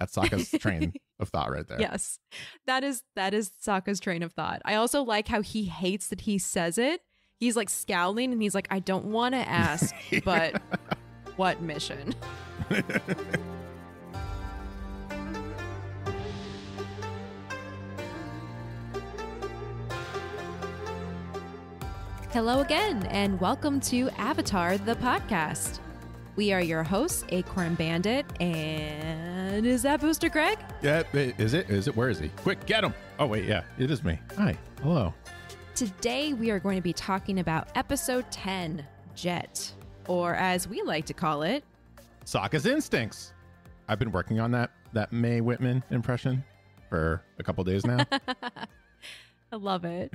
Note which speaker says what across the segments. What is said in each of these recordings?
Speaker 1: That's Sokka's train of thought right there.
Speaker 2: Yes. That is that is Sokka's train of thought. I also like how he hates that he says it. He's like scowling and he's like, I don't want to ask, but what mission? Hello again, and welcome to Avatar the Podcast. We are your hosts, Acorn Bandit and and is that Booster Greg?
Speaker 1: Yeah, is it? Is it? Where is he? Quick, get him! Oh, wait, yeah, it is me. Hi, hello.
Speaker 2: Today we are going to be talking about episode 10, Jet, or as we like to call it,
Speaker 1: Sokka's Instincts. I've been working on that that May Whitman impression for a couple days now.
Speaker 2: I love it.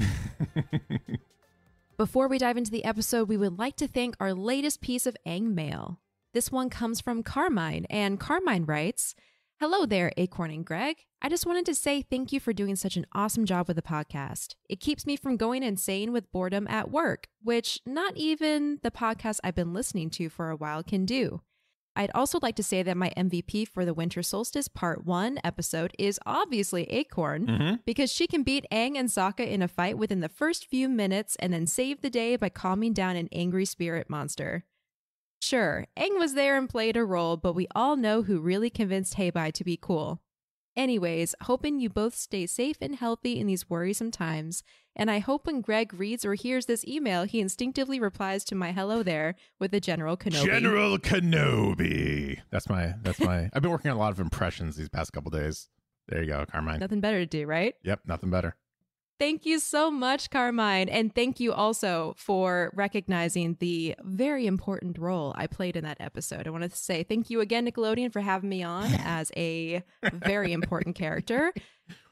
Speaker 2: Before we dive into the episode, we would like to thank our latest piece of Ang mail. This one comes from Carmine, and Carmine writes Hello there, Acorn and Greg. I just wanted to say thank you for doing such an awesome job with the podcast. It keeps me from going insane with boredom at work, which not even the podcast I've been listening to for a while can do. I'd also like to say that my MVP for the Winter Solstice Part 1 episode is obviously Acorn, mm-hmm. because she can beat Aang and Sokka in a fight within the first few minutes and then save the day by calming down an angry spirit monster. Sure, Aang was there and played a role, but we all know who really convinced Heibai to be cool. Anyways, hoping you both stay safe and healthy in these worrisome times, and I hope when Greg reads or hears this email, he instinctively replies to my hello there with a General Kenobi. General
Speaker 1: Kenobi. That's my that's my I've been working on a lot of impressions these past couple days. There you go, Carmine. Nothing better to do, right? Yep, nothing better.
Speaker 2: Thank you so much, Carmine. And thank you also for recognizing the very important role I played in that episode. I want to say thank you again, Nickelodeon, for having me on as a very important character.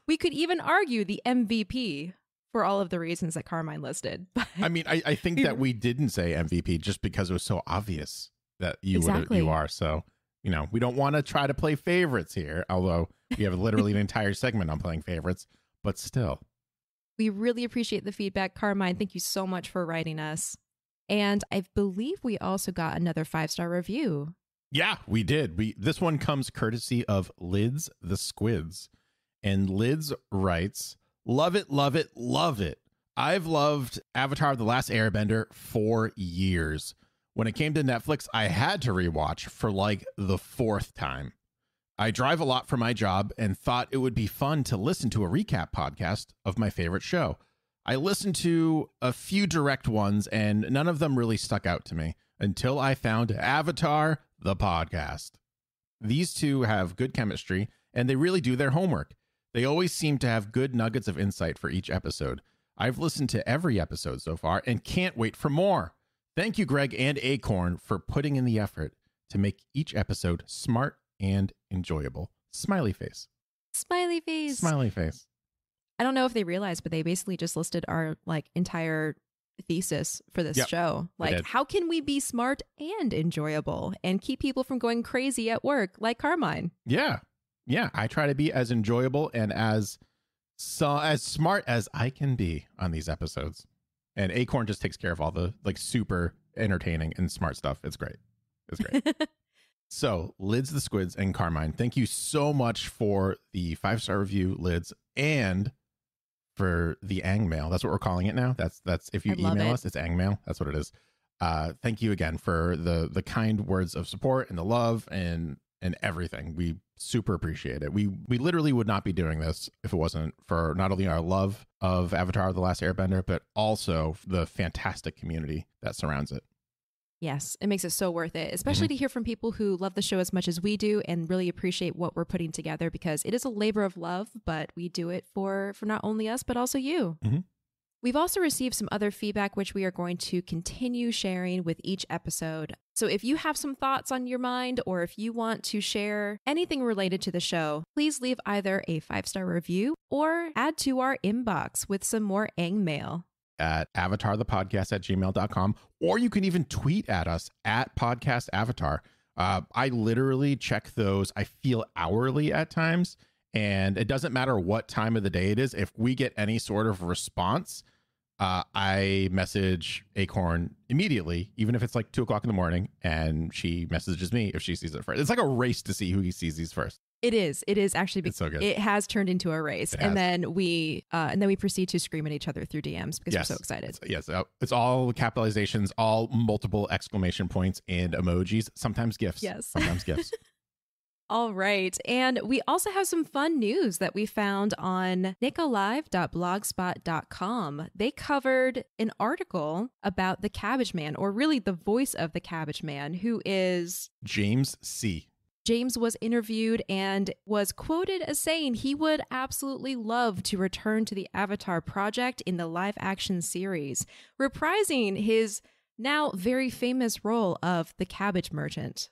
Speaker 2: We could even argue the MVP for all of the reasons that Carmine listed.
Speaker 1: I mean, I, I think that we didn't say MVP just because it was so obvious that you exactly. you are. So, you know, we don't want to try to play favorites here, although we have literally an entire segment on playing favorites, but still.
Speaker 2: We really appreciate the feedback, Carmine. Thank you so much for writing us. And I believe we also got another five star review.
Speaker 1: Yeah, we did. We this one comes courtesy of Lids the Squids. And Lids writes, Love it, love it, love it. I've loved Avatar The Last Airbender for years. When it came to Netflix, I had to rewatch for like the fourth time. I drive a lot for my job and thought it would be fun to listen to a recap podcast of my favorite show. I listened to a few direct ones and none of them really stuck out to me until I found Avatar the podcast. These two have good chemistry and they really do their homework. They always seem to have good nuggets of insight for each episode. I've listened to every episode so far and can't wait for more. Thank you, Greg and Acorn, for putting in the effort to make each episode smart and enjoyable. Smiley face.
Speaker 2: Smiley face.
Speaker 1: Smiley face.
Speaker 2: I don't know if they realized, but they basically just listed our like entire thesis for this yep, show. Like, how can we be smart and enjoyable and keep people from going crazy at work like Carmine?
Speaker 1: Yeah. Yeah. I try to be as enjoyable and as so as smart as I can be on these episodes. And Acorn just takes care of all the like super entertaining and smart stuff. It's great. It's great. So, Lids the Squids and Carmine, thank you so much for the five star review, Lids, and for the Ang mail. That's what we're calling it now. That's that's if you I email it. us, it's Ang mail. That's what it is. Uh, thank you again for the the kind words of support and the love and and everything. We super appreciate it. We we literally would not be doing this if it wasn't for not only our love of Avatar: The Last Airbender, but also the fantastic community that surrounds it.
Speaker 2: Yes, it makes it so worth it, especially mm-hmm. to hear from people who love the show as much as we do and really appreciate what we're putting together because it is a labor of love, but we do it for for not only us but also you. Mm-hmm. We've also received some other feedback which we are going to continue sharing with each episode. So if you have some thoughts on your mind or if you want to share anything related to the show, please leave either a 5-star review or add to our inbox with some more ang mail
Speaker 1: at avatarthepodcast at gmail.com, or you can even tweet at us at podcast avatar. Uh, I literally check those, I feel hourly at times. And it doesn't matter what time of the day it is. If we get any sort of response, uh, I message Acorn immediately, even if it's like two o'clock in the morning, and she messages me if she sees it first. It's like a race to see who he sees these first.
Speaker 2: It is. It is actually. because so It has turned into a race, and then we uh, and then we proceed to scream at each other through DMs because yes. we're so excited. It's,
Speaker 1: yes, oh, it's all capitalizations, all multiple exclamation points and emojis. Sometimes gifts. Yes, sometimes gifts.
Speaker 2: All right. And we also have some fun news that we found on nicolive.blogspot.com. They covered an article about the Cabbage Man, or really the voice of the Cabbage Man, who is
Speaker 1: James C.
Speaker 2: James was interviewed and was quoted as saying he would absolutely love to return to the Avatar project in the live action series, reprising his now very famous role of the cabbage merchant.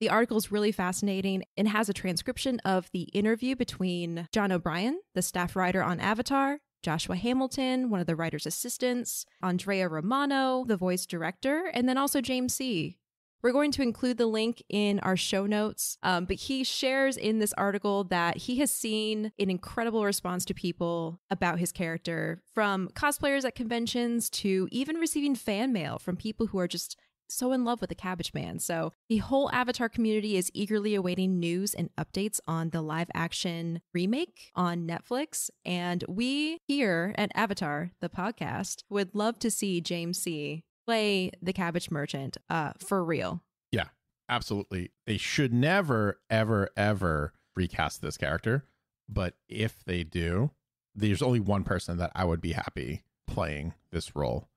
Speaker 2: The article is really fascinating and has a transcription of the interview between John O'Brien, the staff writer on Avatar, Joshua Hamilton, one of the writer's assistants, Andrea Romano, the voice director, and then also James C., we're going to include the link in our show notes. Um, but he shares in this article that he has seen an incredible response to people about his character from cosplayers at conventions to even receiving fan mail from people who are just so in love with the Cabbage Man. So the whole Avatar community is eagerly awaiting news and updates on the live action remake on Netflix. And we here at Avatar, the podcast, would love to see James C play the Cabbage Merchant uh, for real.
Speaker 1: Yeah, absolutely. They should never, ever, ever recast this character. But if they do, there's only one person that I would be happy playing this role,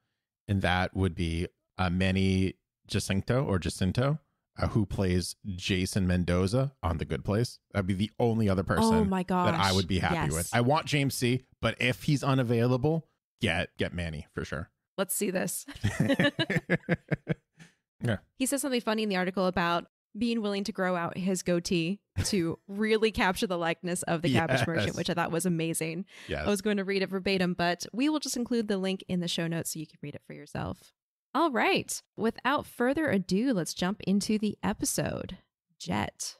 Speaker 1: and that would be uh, Manny Jacinto or Jacinto, uh, who plays Jason Mendoza on The Good Place. That'd be the only other oh person oh my gosh. that I would be happy yes. with. I want James C, but if he's unavailable, get get Manny for sure
Speaker 2: let's see this. yeah. He says something funny in the article about being willing to grow out his goatee to really capture the likeness of the yes. cabbage merchant, which I thought was amazing. Yes. I was going to read it verbatim, but we will just include the link in the show notes so you can read it for yourself. All right. Without further ado, let's jump into the episode Jet.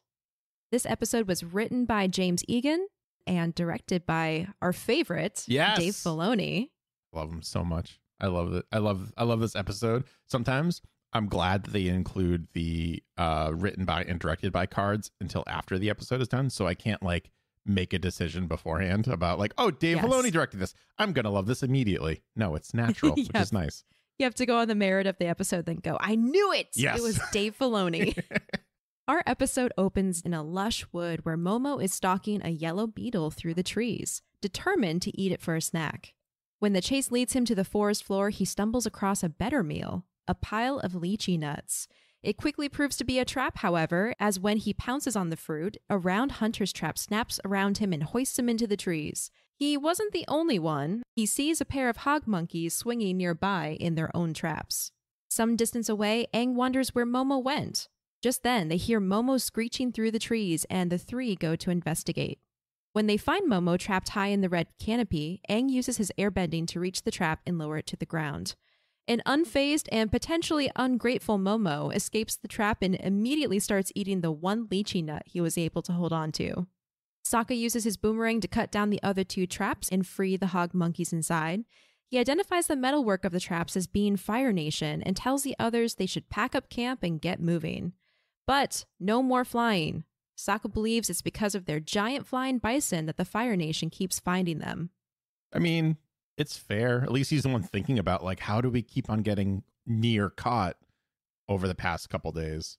Speaker 2: This episode was written by James Egan and directed by our favorite, yes. Dave Filoni.
Speaker 1: Love him so much. I love it. I love I love this episode. Sometimes I'm glad that they include the uh, written by and directed by cards until after the episode is done, so I can't like make a decision beforehand about like, oh, Dave yes. Filoni directed this. I'm gonna love this immediately. No, it's natural, which is nice.
Speaker 2: You have to go on the merit of the episode, then go. I knew it. Yes. it was Dave Filoni. Our episode opens in a lush wood where Momo is stalking a yellow beetle through the trees, determined to eat it for a snack. When the chase leads him to the forest floor, he stumbles across a better meal a pile of lychee nuts. It quickly proves to be a trap, however, as when he pounces on the fruit, a round hunter's trap snaps around him and hoists him into the trees. He wasn't the only one. He sees a pair of hog monkeys swinging nearby in their own traps. Some distance away, Aang wonders where Momo went. Just then, they hear Momo screeching through the trees, and the three go to investigate. When they find Momo trapped high in the red canopy, Aang uses his airbending to reach the trap and lower it to the ground. An unfazed and potentially ungrateful Momo escapes the trap and immediately starts eating the one lychee nut he was able to hold on to. Sokka uses his boomerang to cut down the other two traps and free the hog monkeys inside. He identifies the metalwork of the traps as being Fire Nation and tells the others they should pack up camp and get moving. But no more flying. Saka believes it's because of their giant flying bison that the Fire Nation keeps finding them.
Speaker 1: I mean, it's fair. At least he's the one thinking about like how do we keep on getting near caught over the past couple days.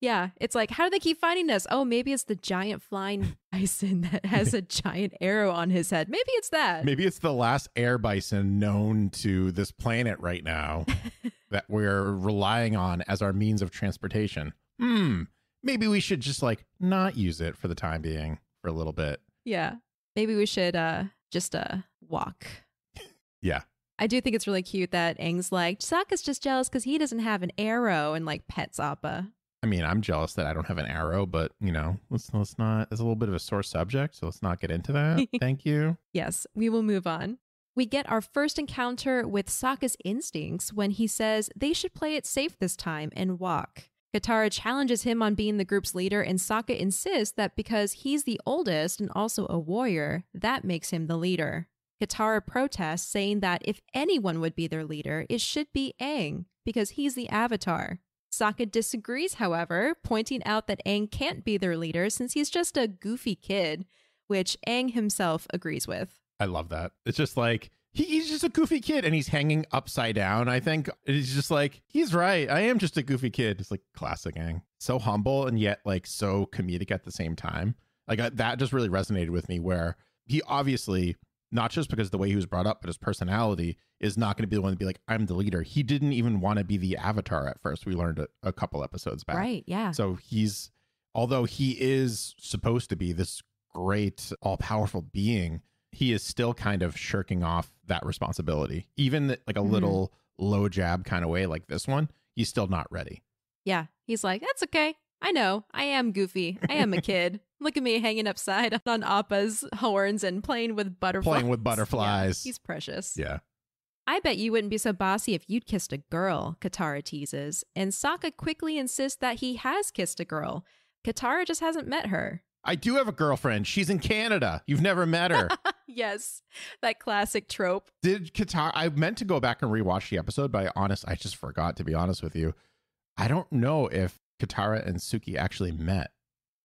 Speaker 2: Yeah, it's like how do they keep finding us? Oh, maybe it's the giant flying bison that has a giant arrow on his head. Maybe it's that. Maybe
Speaker 1: it's the last air bison known to this planet right now that we're relying on as our means of transportation. Hmm maybe we should just like not use it for the time being for a little bit. Yeah. Maybe
Speaker 2: we should uh just uh walk. yeah. I do think it's really cute that Aang's like, Sokka's just jealous because he doesn't have an arrow and like pets Appa.
Speaker 1: I mean, I'm jealous that I don't have an arrow, but you know, let's let's not. It's a little bit of a sore subject, so let's not get into that. Thank you.
Speaker 2: yes, we will move on. We get our first encounter with Sokka's instincts when he says they should play it safe this time and walk. Katara challenges him on being the group's leader, and Sokka insists that because he's the oldest and also a warrior, that makes him the leader. Katara protests, saying that if anyone would be their leader, it should be Aang, because he's the Avatar. Sokka disagrees, however, pointing out that Aang can't be their leader since he's just a goofy kid, which Aang himself
Speaker 1: agrees with. I love that. It's just like he, he's just a goofy kid and he's hanging upside down. I think he's just like, he's right. I am just a goofy kid. It's like classic ang So humble and yet like so comedic at the same time. Like I, uh, that just really resonated with me where he obviously, not just because the way he was brought up, but his personality is not going to be the one to be like, I'm the leader. He didn't even want to be the avatar at first. We learned a, a couple episodes back. Right. Yeah. So he's, although he is supposed to be this great, all powerful being, he is still kind of shirking off that responsibility, even the, like a mm-hmm. little low jab kind of way, like this one. He's still not ready.
Speaker 2: Yeah, he's like, that's okay. I know. I am goofy. I am a kid. Look at me hanging upside on Appa's horns and playing with butterflies. Playing with
Speaker 1: butterflies. Yeah, he's precious. Yeah.
Speaker 2: I bet you wouldn't be so bossy if you'd kissed a girl, Katara teases, and Sokka quickly insists that he has kissed a girl. Katara just hasn't met her.
Speaker 1: I do have a girlfriend. She's in Canada. You've never met her.
Speaker 2: yes, that classic trope.
Speaker 1: Did Katara? I meant to go back and rewatch the episode, but I honest, I just forgot. To be honest with you, I don't know if Katara and Suki actually met.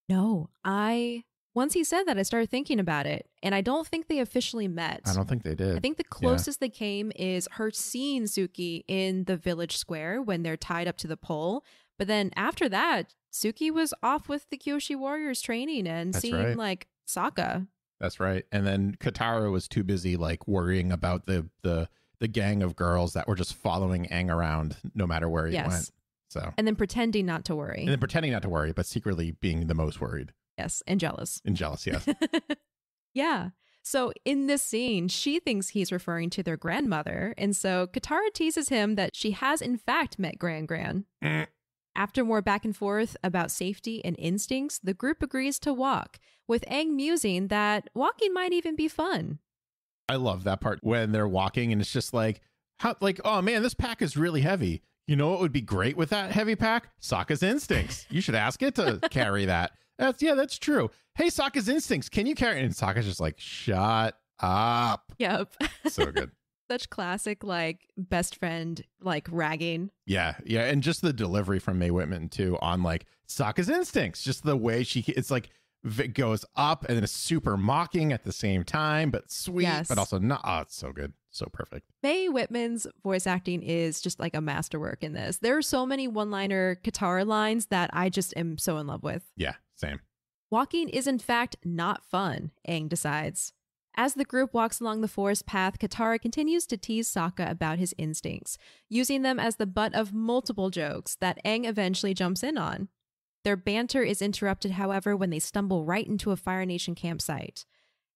Speaker 2: No, I once he said that, I started thinking about it, and I don't think they officially met. I don't
Speaker 1: think they did. I think the closest
Speaker 2: yeah. they came is her seeing Suki in the village square when they're tied up to the pole. But then after that, Suki was off with the Kyoshi warriors training and That's seeing right. like Sokka.
Speaker 1: That's right. And then Katara was too busy like worrying about the the the gang of girls that were just following Ang around no matter where he yes. went. So
Speaker 2: and then pretending not to worry, and then
Speaker 1: pretending not to worry, but secretly being the most worried. Yes, and jealous. And jealous, yes.
Speaker 2: yeah. So in this scene, she thinks he's referring to their grandmother, and so Katara teases him that she has in fact met Grand Gran. Mm. After more back and forth about safety and instincts, the group agrees to walk, with Aang musing that walking might even be fun.
Speaker 1: I love that part when they're walking and it's just like, how, like, oh man, this pack is really heavy. You know what would be great with that heavy pack? Sokka's instincts. You should ask it to carry that. That's yeah, that's true. Hey, Sokka's instincts, can you carry? And Sokka's just like, shut up. Yep.
Speaker 2: so good such classic like best friend like ragging.
Speaker 1: Yeah, yeah, and just the delivery from Mae Whitman too on like Sokka's instincts, just the way she it's like it goes up and then it's super mocking at the same time, but sweet, yes. but also not. Oh, it's so good, so perfect.
Speaker 2: Mae Whitman's voice acting is just like a masterwork in this. There are so many one-liner Katara lines that I just am so in love with.
Speaker 1: Yeah, same.
Speaker 2: Walking is in fact not fun, Aang decides. As the group walks along the forest path, Katara continues to tease Sokka about his instincts, using them as the butt of multiple jokes that Aang eventually jumps in on. Their banter is interrupted, however, when they stumble right into a Fire Nation campsite.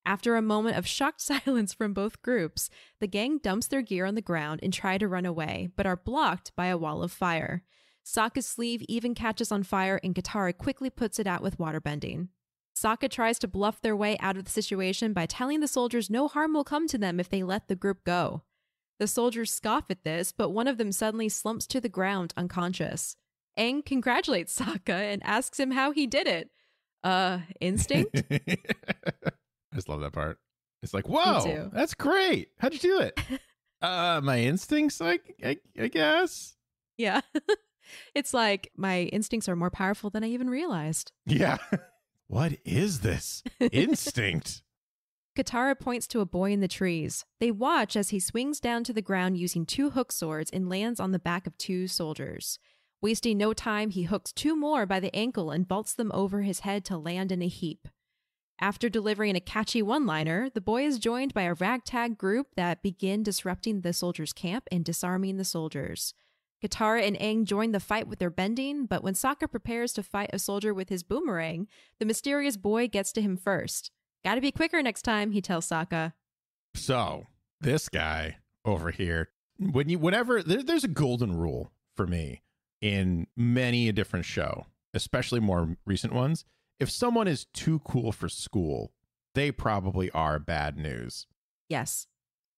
Speaker 2: After a moment of shocked silence from both groups, the gang dumps their gear on the ground and try to run away, but are blocked by a wall of fire. Sokka's sleeve even catches on fire, and Katara quickly puts it out with water bending. Sokka tries to bluff their way out of the situation by telling the soldiers no harm will come to them if they let the group go. The soldiers scoff at this, but one of them suddenly slumps to the ground unconscious. Aang congratulates Sokka and asks him how he did it. Uh, instinct?
Speaker 1: I just love that part. It's like, whoa, that's great. How'd you do it? uh, my instincts, like, I, I guess.
Speaker 2: Yeah. it's like my instincts are more powerful than I even realized.
Speaker 1: Yeah. What is this? Instinct.
Speaker 2: Katara points to a boy in the trees. They watch as he swings down to the ground using two hook swords and lands on the back of two soldiers. Wasting no time, he hooks two more by the ankle and bolts them over his head to land in a heap. After delivering a catchy one liner, the boy is joined by a ragtag group that begin disrupting the soldiers' camp and disarming the soldiers. Katara and Aang join the fight with their bending, but when Sokka prepares to fight a soldier with his boomerang, the mysterious boy gets to him first. Gotta be quicker next time, he tells Sokka.
Speaker 1: So, this guy over here, when you, whenever, there, there's a golden rule for me in many a different show, especially more recent ones. If someone is too cool for school, they probably are bad news. Yes.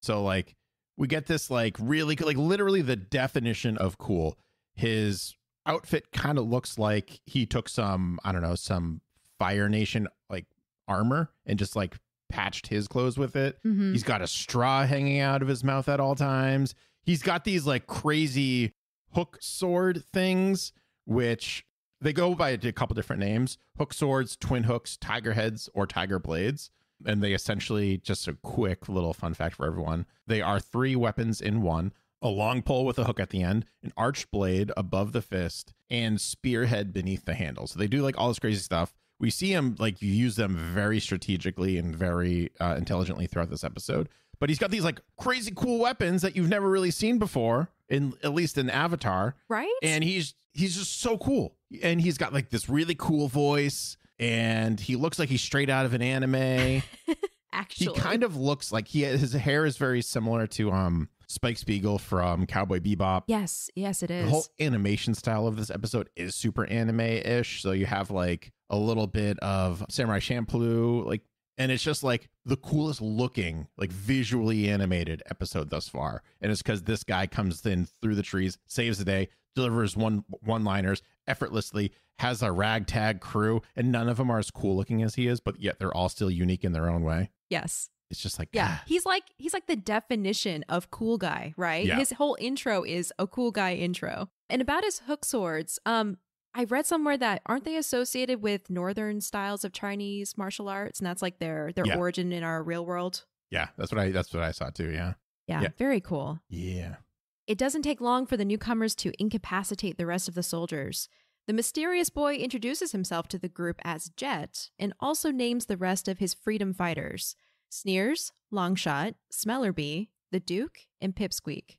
Speaker 1: So, like, we get this like really like literally the definition of cool. His outfit kind of looks like he took some I don't know some Fire Nation like armor and just like patched his clothes with it. Mm-hmm. He's got a straw hanging out of his mouth at all times. He's got these like crazy hook sword things, which they go by a couple different names hook swords, twin hooks, tiger heads, or tiger blades and they essentially just a quick little fun fact for everyone. They are three weapons in one: a long pole with a hook at the end, an arched blade above the fist, and spearhead beneath the handle. So they do like all this crazy stuff. We see him like use them very strategically and very uh, intelligently throughout this episode. But he's got these like crazy cool weapons that you've never really seen before, in at least in Avatar, right? And he's he's just so cool, and he's got like this really cool voice and he looks like he's straight out of an anime. Actually, he kind of looks like he his hair is very similar to um Spike Spiegel from Cowboy Bebop. Yes,
Speaker 2: yes, it is. The whole
Speaker 1: animation style of this episode is super anime-ish. So you have like a little bit of Samurai Champloo, like, and it's just like the coolest looking, like visually animated episode thus far. And it's because this guy comes in through the trees, saves the day, delivers one one liners, effortlessly has a ragtag crew, and none of them are as cool looking as he is, but yet they're all still unique in their own way. Yes. It's just like yeah, ah.
Speaker 2: he's like he's like the definition of cool guy, right? Yeah. His whole intro is a cool guy intro. And about his hook swords, um, I read somewhere that aren't they associated with northern styles of Chinese martial arts, and that's like their their yeah. origin in our real world.
Speaker 1: Yeah, that's what I that's what I saw too. Yeah.
Speaker 2: yeah. yeah, very cool. Yeah, it doesn't take long for the newcomers to incapacitate the rest of the soldiers. The mysterious boy introduces himself to the group as Jet and also names the rest of his freedom fighters Sneers, Longshot, Smellerby, the Duke, and Pipsqueak.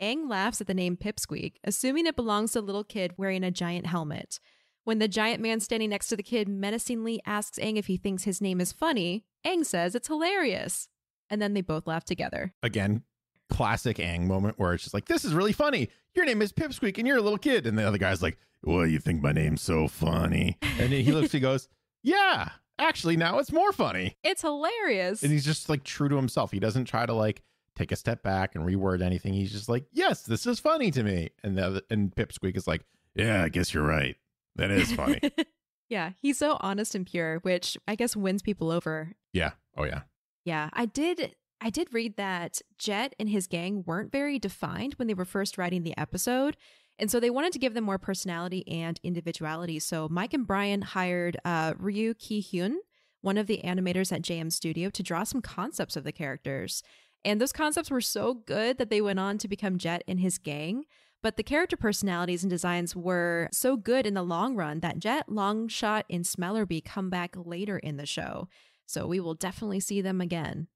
Speaker 2: Aang laughs at the name Pipsqueak, assuming it belongs to a little kid wearing a giant helmet. When the giant man standing next to the kid menacingly asks Aang if he thinks his name is funny, Aang says it's hilarious. And then they both laugh together.
Speaker 1: Again, classic Ang moment where it's just like, this is really funny. Your name is Pipsqueak and you're a little kid. And the other guy's like, well, you think my name's so funny. And he looks, he goes, yeah, actually, now it's more funny.
Speaker 2: It's hilarious. And
Speaker 1: he's just like true to himself. He doesn't try to like take a step back and reword anything. He's just like, yes, this is funny to me. And the other, and Pipsqueak is like, yeah, I guess you're right. That is funny.
Speaker 2: yeah. He's so honest and pure, which I guess wins people over.
Speaker 1: Yeah. Oh, yeah.
Speaker 2: Yeah. I did I did read that Jet and his gang weren't very defined when they were first writing the episode. And so they wanted to give them more personality and individuality. So Mike and Brian hired uh, Ryu Ki Hyun, one of the animators at JM Studio, to draw some concepts of the characters. And those concepts were so good that they went on to become Jet and his gang. But the character personalities and designs were so good in the long run that Jet, Longshot, and Smellerby come back later in the show. So we will definitely see them again.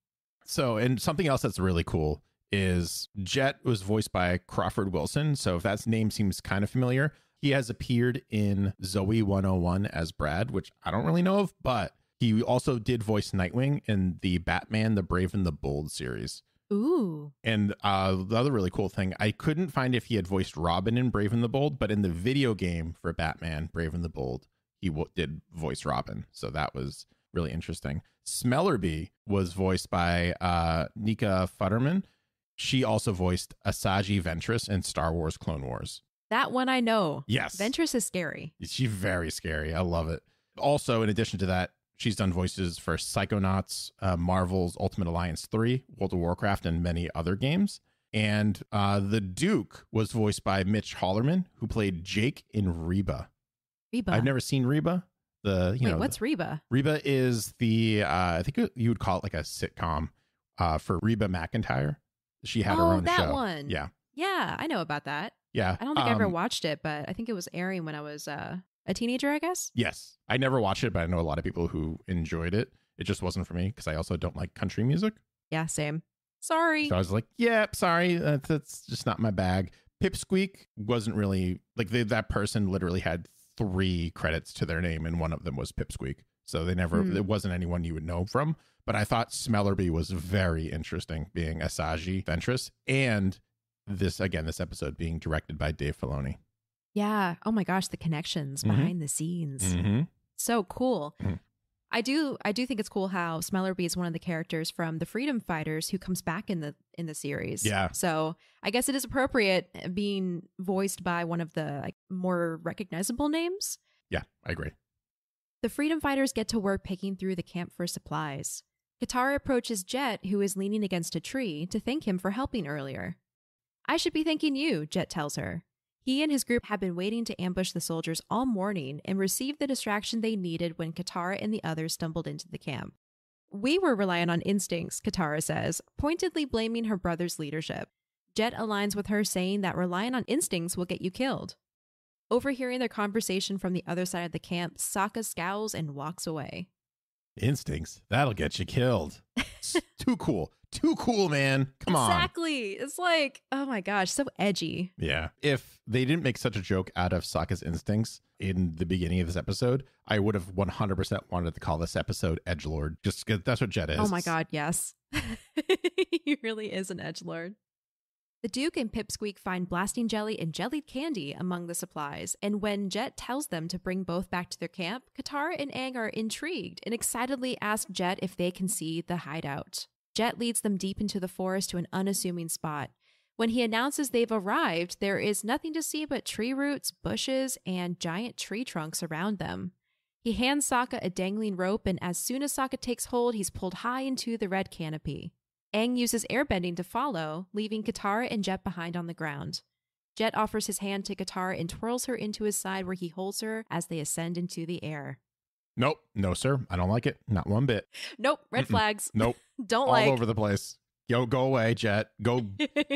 Speaker 1: So, and something else that's really cool is Jet was voiced by Crawford Wilson. So, if that name seems kind of familiar, he has appeared in Zoe 101 as Brad, which I don't really know of, but he also did voice Nightwing in the Batman, the Brave and the Bold series. Ooh. And uh, the other really cool thing, I couldn't find if he had voiced Robin in Brave and the Bold, but in the video game for Batman, Brave and the Bold, he w- did voice Robin. So that was really interesting. Smellerby was voiced by uh, Nika Futterman. She also voiced Asaji Ventress in Star Wars Clone Wars.
Speaker 2: That one I know. Yes. Ventress is scary.
Speaker 1: She's very scary. I love it. Also, in addition to that, she's done voices for Psychonauts, uh, Marvel's Ultimate Alliance 3, World of Warcraft, and many other games. And uh, the Duke was voiced by Mitch Hollerman, who played Jake in Reba. Reba. I've never seen Reba the you Wait, know what's Reba? Reba is the uh, I think you would call it like a sitcom uh, for Reba McIntyre. She had oh, her own that show. one. Yeah,
Speaker 2: yeah, I know about that.
Speaker 1: Yeah, I don't think um, I ever um,
Speaker 2: watched it, but I think it was airing when I was uh, a teenager, I guess.
Speaker 1: Yes, I never watched it, but I know a lot of people who enjoyed it. It just wasn't for me because I also don't like country music.
Speaker 2: Yeah, same. Sorry. So
Speaker 1: I was like, yeah, sorry, that's, uh, that's just not my bag. Pipsqueak wasn't really like they, that person literally had three credits to their name, and one of them was Pipsqueak. So they never, mm. it wasn't anyone you would know from. But I thought Smellerby was very interesting, being Asagi Ventress, and this again, this episode being directed by Dave Filoni.
Speaker 2: Yeah. Oh my gosh, the connections mm-hmm. behind the scenes. Mm-hmm. So cool. Mm-hmm. I do I do think it's cool how Smellerby is one of the characters from the Freedom Fighters who comes back in the in the series. Yeah. So I guess it is appropriate uh, being voiced by one of the like, more recognizable names.
Speaker 1: Yeah, I agree.
Speaker 2: The Freedom Fighters get to work picking through the camp for supplies. Katara approaches Jet, who is leaning against a tree, to thank him for helping earlier. I should be thanking you, Jet tells her. He and his group had been waiting to ambush the soldiers all morning and received the distraction they needed when Katara and the others stumbled into the camp. We were relying on instincts, Katara says, pointedly blaming her brother's leadership. Jet aligns with her, saying that relying on instincts will get you killed. Overhearing their conversation from the other side of the camp, Sokka scowls and walks away.
Speaker 1: Instincts? That'll get you killed. too cool. Too cool, man. Come exactly. on.
Speaker 2: Exactly. It's like, oh my gosh, so edgy.
Speaker 1: Yeah. If they didn't make such a joke out of Sokka's instincts in the beginning of this episode, I would have 100% wanted to call this episode Edge Lord, just because that's what Jed is. Oh my God,
Speaker 2: yes. he really is an Edge Lord. The Duke and Pipsqueak find blasting jelly and jellied candy among the supplies, and when Jet tells them to bring both back to their camp, Katara and Aang are intrigued and excitedly ask Jet if they can see the hideout. Jet leads them deep into the forest to an unassuming spot. When he announces they've arrived, there is nothing to see but tree roots, bushes, and giant tree trunks around them. He hands Sokka a dangling rope, and as soon as Sokka takes hold, he's pulled high into the red canopy. Aang uses airbending to follow, leaving Katara and Jet behind on the ground. Jet offers his hand to Katara and twirls her into his side where he holds her as they ascend into the air.
Speaker 1: Nope. No, sir. I don't like it. Not one bit.
Speaker 2: Nope. Red Mm-mm. flags. Nope. don't All like. All over
Speaker 1: the place. Yo, go away, Jet. Go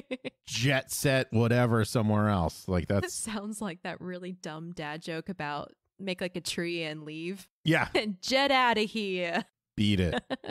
Speaker 1: jet set whatever somewhere else. Like that
Speaker 2: sounds like that really dumb dad joke about make like a tree and leave. Yeah. And jet out of here.
Speaker 1: Beat it.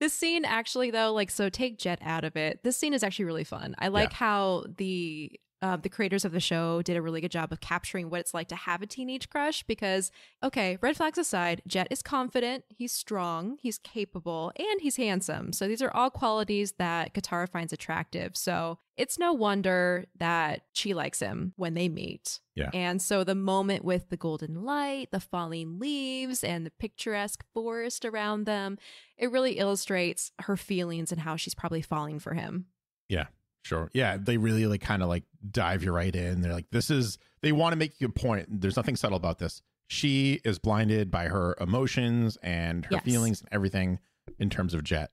Speaker 2: this scene actually though, like so take Jet out of it. This scene is actually really fun. I like yeah. how the uh, the creators of the show did a really good job of capturing what it's like to have a teenage crush because, okay, red flags aside, Jet is confident, he's strong, he's capable, and he's handsome. So these are all qualities that Katara finds attractive. So it's no wonder that she likes him when they meet. Yeah. And so the moment with the golden light, the falling leaves, and the picturesque forest around them, it really illustrates her feelings and how she's probably falling for him.
Speaker 1: Yeah, Sure. Yeah, they really like kind of like dive you right in. They're like, this is they want to make you a point. There's nothing subtle about this. She is blinded by her emotions and her yes. feelings and everything in terms of Jet.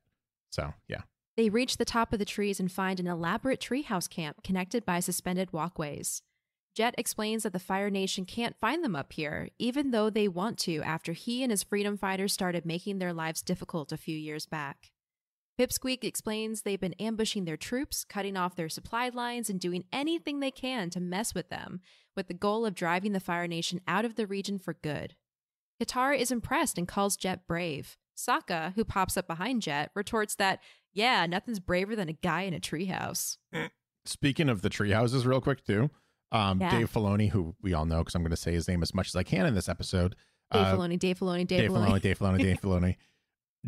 Speaker 1: So yeah.
Speaker 2: They reach the top of the trees and find an elaborate treehouse camp connected by suspended walkways. Jet explains that the Fire Nation can't find them up here, even though they want to, after he and his freedom fighters started making their lives difficult a few years back. Pipsqueak explains they've been ambushing their troops, cutting off their supply lines, and doing anything they can to mess with them, with the goal of driving the Fire Nation out of the region for good. Katara is impressed and calls Jet brave. Sokka, who pops up behind Jet, retorts that, yeah, nothing's braver than a guy in a treehouse.
Speaker 1: Eh, speaking of the treehouses, real quick, too, um, yeah. Dave Filoni, who we all know because I'm going to say his name as much as I can in this episode. Dave uh, Filoni,
Speaker 2: Dave Filoni, Dave, Dave Filoni, Filoni Dave Filoni, Dave
Speaker 1: Filoni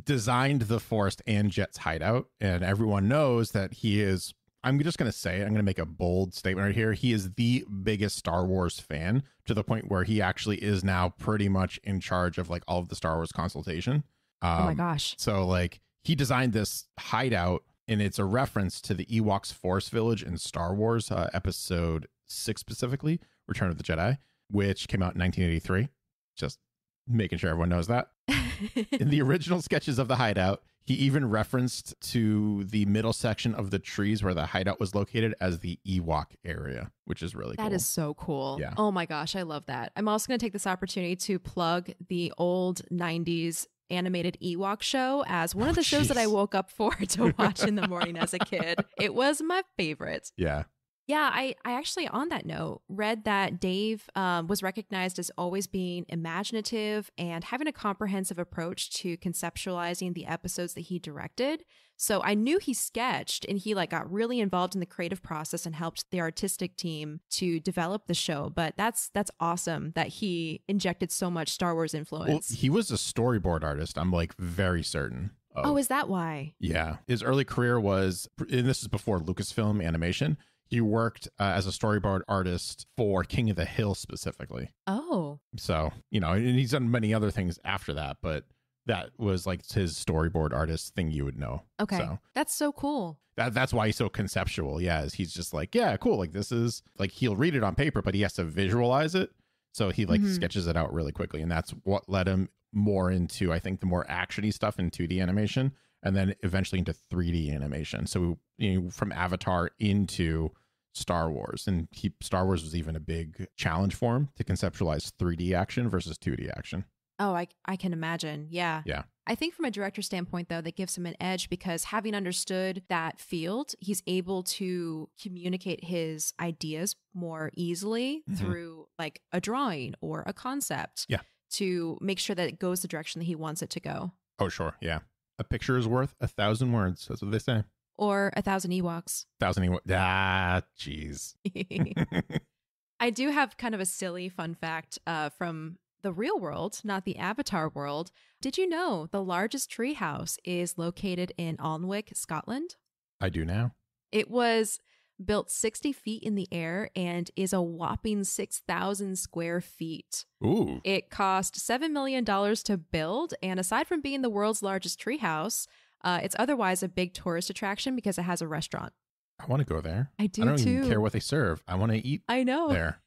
Speaker 1: designed the Forest and Jet's hideout, and everyone knows that he is. I'm just going to say it. I'm going to make a bold statement right here. He is the biggest Star Wars fan to the point where he actually is now pretty much in charge of like all of the Star Wars consultation. Um, oh my um, gosh! So like he designed this hideout, and it's a reference to the Ewoks Forest Village in Star Wars uh, Episode Six specifically, Return of the Jedi, which came out in 1983. Just making sure everyone knows that in the original sketches of the hideout, he even referenced to the middle section of the trees where the hideout was located as the Ewok area, which is really cool. That is
Speaker 2: so cool. Yeah. Oh my gosh, I love that. I'm also going to take this opportunity to plug the old 90s animated Ewok show as one of oh, the shows that I woke up for
Speaker 1: to watch in
Speaker 2: the morning as a kid. It was my favorite. Yeah. Yeah, I, I actually, on that note, read that Dave um, was recognized as always being imaginative and having a comprehensive approach to conceptualizing the episodes that he directed. So I knew he sketched and he like got really involved in the creative process and helped the artistic team to develop the show. But that's that's awesome that he injected so much Star Wars influence. Well,
Speaker 1: he was a storyboard artist. I'm like very certain. Oh,
Speaker 2: of. Oh, is that why?
Speaker 1: Yeah. His early career was, and this is before Lucasfilm animation, you worked uh, as a storyboard artist for King of the Hill specifically. Oh. So, you know, and he's done many other things after that, but that was like his storyboard artist thing you would know. Okay. So,
Speaker 2: that's so cool.
Speaker 1: That, that's why he's so conceptual. Yeah. he's just like, yeah, cool. Like this is like he'll read it on paper, but he has to visualize it. So he like mm-hmm. sketches it out really quickly. And that's what led him more into, I think, the more actiony stuff in 2D animation and then eventually into 3D animation. So you know, from Avatar into Star Wars, and he, Star Wars was even a big challenge for him to conceptualize 3D action versus 2D action.
Speaker 2: Oh, I, I can imagine. Yeah. Yeah. I think from a director standpoint, though, that gives him an edge because having understood that field, he's able to communicate his ideas more easily mm-hmm. through like a drawing or a concept yeah. to make sure that it goes the direction that he wants it to go.
Speaker 1: Oh, sure. Yeah. A picture is worth a thousand words. That's what they say
Speaker 2: or a thousand Ewoks.
Speaker 1: Thousand Ewoks. Ah, jeez.
Speaker 2: I do have kind of a silly fun fact uh, from the real world, not the Avatar world. Did you know the largest tree house is located in Alnwick, Scotland? I do now. It was built 60 feet in the air and is a whopping 6,000 square feet. Ooh. It cost $7 million to build. And aside from being the world's largest treehouse, uh, it's otherwise a big tourist attraction because it has a restaurant.
Speaker 1: I want to go there. I do I don't too. even care what they serve. I want to eat. I know there.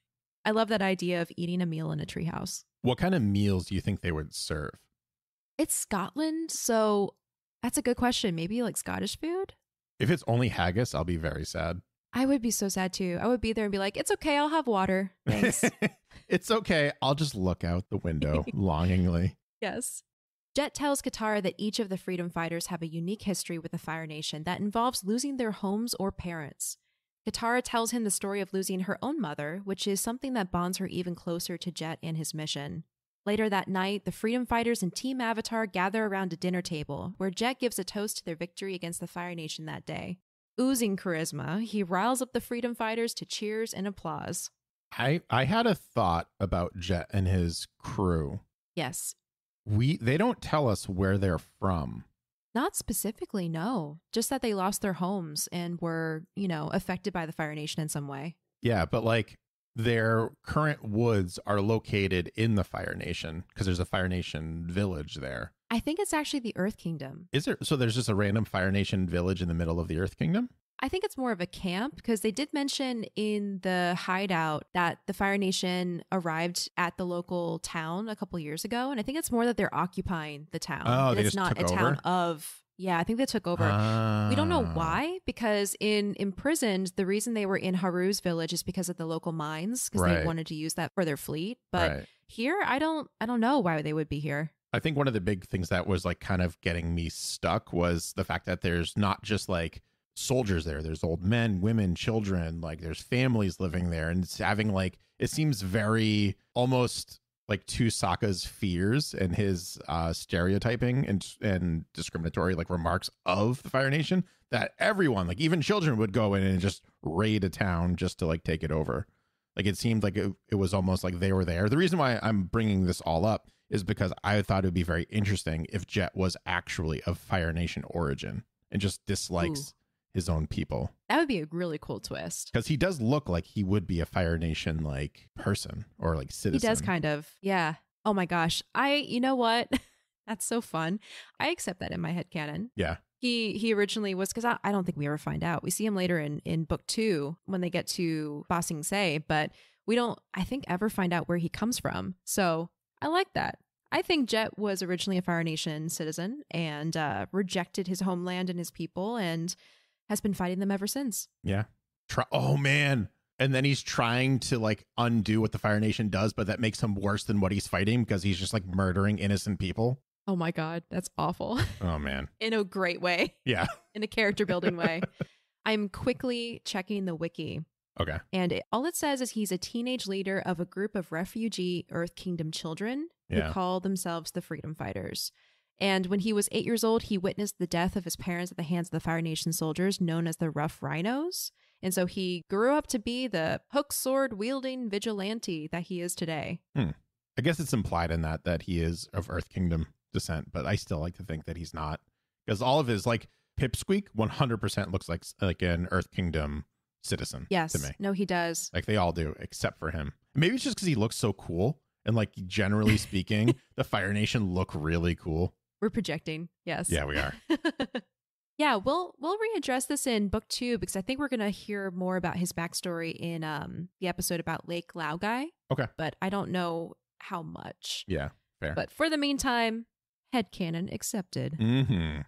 Speaker 2: I love that idea of eating a meal in a treehouse.
Speaker 1: What kind of meals do you think they would serve?
Speaker 2: It's Scotland, so that's a good question. Maybe like Scottish food.
Speaker 1: If it's only haggis, I'll be very sad.
Speaker 2: I would be so sad too. I would be there and be like, "It's okay, I'll have water." Thanks.
Speaker 1: it's okay. I'll just look out the window longingly.
Speaker 2: Yes. Jet tells Katara that each of the freedom fighters have a unique history with the Fire Nation that involves losing their homes or parents. Katara tells him the story of losing her own mother, which is something that bonds her even closer to Jet and his mission. Later that night, the freedom fighters and Team Avatar gather around a dinner table, where Jet gives a toast to their victory against the Fire Nation that day. Oozing charisma, he riles up the freedom fighters to cheers and applause.
Speaker 1: I, I had a thought about Jet and his crew. Yes, we they don't tell us where they're from.
Speaker 2: Not specifically, no. Just that they lost their homes and were, you know, affected by the Fire Nation in some way.
Speaker 1: Yeah, but like their current woods are located in the Fire Nation because there's a Fire Nation village there.
Speaker 2: I think it's actually the Earth Kingdom.
Speaker 1: Is there so there's just a random Fire Nation village in the middle of the Earth Kingdom?
Speaker 2: I think it's more of a camp because they did mention in the hideout that the Fire Nation arrived at the local town a couple years ago, and I think it's more that they're occupying the town. Oh, they it's just not took a over? town of. Yeah, I think they took over.
Speaker 1: Uh... We don't know ah. why,
Speaker 2: because in imprisoned, the reason they were in Haru's village is because of the local mines, because right. they wanted to use that for their fleet. But right. here, I don't, I don't know why they would be here.
Speaker 1: I think one of the big things that was like kind of getting me stuck was the fact that there's not just like soldiers there. There's old men, women, children, like there's families living there. And it's having like, it seems very almost like to fears and his uh, stereotyping and and discriminatory like remarks of the Fire Nation that everyone, like even children, would go in and just raid a town just to like take it over. Like it seemed like it, it was almost like they were there. The reason why I'm bringing this all up is because I thought it would be very interesting if Jet was actually of Fire Nation origin and just dislikes Ooh his own people.
Speaker 2: That would be a really cool twist.
Speaker 1: Because he does look like he would be a Fire Nation like person or like citizen. He does kind
Speaker 2: of. Yeah. Oh my gosh. I you know what? That's so fun. I accept that in my head canon. Yeah. He he originally was because I, I don't think we ever find out. We see him later in in book two when they get to Ba Sing Se, but we don't I think ever find out where he comes from. So I like that. I think Jet was originally a Fire Nation citizen and uh, rejected his homeland and his people and has been fighting them ever since.
Speaker 1: Yeah. Try- oh man. And then he's trying to like undo what the Fire Nation does, but that makes him worse than what he's fighting because he's just like murdering innocent people.
Speaker 2: Oh my god, that's awful. Oh man. In a great way. Yeah. In a character building way. I'm quickly checking the wiki. Okay. And it, all it says is he's a teenage leader of a group of refugee Earth Kingdom children yeah. who call themselves the Freedom Fighters. And when he was eight years old, he witnessed the death of his parents at the hands of the Fire Nation soldiers known as the Rough Rhinos. And so he grew up to be the hook sword wielding vigilante that he is today.
Speaker 1: Hmm. I guess it's implied in that that he is of Earth Kingdom descent, but I still like to think that he's not because all of his like Pipsqueak 100% looks like like an Earth Kingdom citizen. Yes. To me. No,
Speaker 2: he does. Like
Speaker 1: they all do, except for him. Maybe it's just because he looks so cool. And like generally speaking, the Fire Nation look really cool.
Speaker 2: We're projecting. Yes. Yeah, we are. yeah, we'll we'll readdress this in book two because I think we're gonna hear more about his backstory in um the episode about Lake Laogai. Okay. But I don't know how much.
Speaker 1: Yeah, fair. But
Speaker 2: for the meantime, head headcanon accepted.
Speaker 1: Mm-hmm.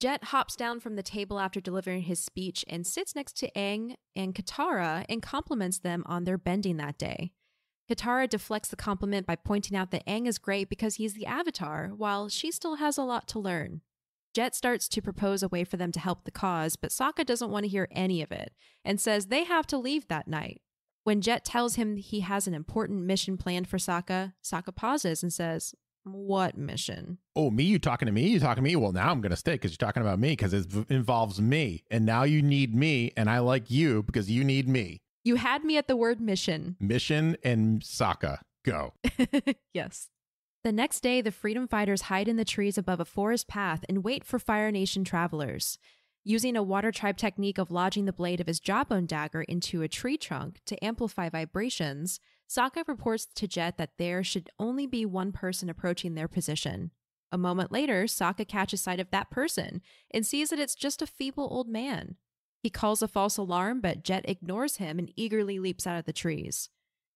Speaker 2: Jet hops down from the table after delivering his speech and sits next to Aang and Katara and compliments them on their bending that day. Katara deflects the compliment by pointing out that Aang is great because he's the Avatar, while she still has a lot to learn. Jet starts to propose a way for them to help the cause, but Sokka doesn't want to hear any of it and says they have to leave that night. When Jet tells him he has an important mission planned for Sokka, Sokka pauses and says, what mission?
Speaker 1: Oh, me? You talking to me? You talking to me? Well, now I'm going to stay because you're talking about me because it involves me. And now you need me. And I like you because you need me.
Speaker 2: You had me at the word mission.
Speaker 1: Mission and Saka. Go.
Speaker 2: yes. The next day, the freedom fighters hide in the trees above a forest path and wait for Fire Nation travelers. Using a water tribe technique of lodging the blade of his jawbone dagger into a tree trunk to amplify vibrations, Saka reports to Jet that there should only be one person approaching their position. A moment later, Saka catches sight of that person and sees that it's just a feeble old man. He calls a false alarm, but Jet ignores him and eagerly leaps out of the trees.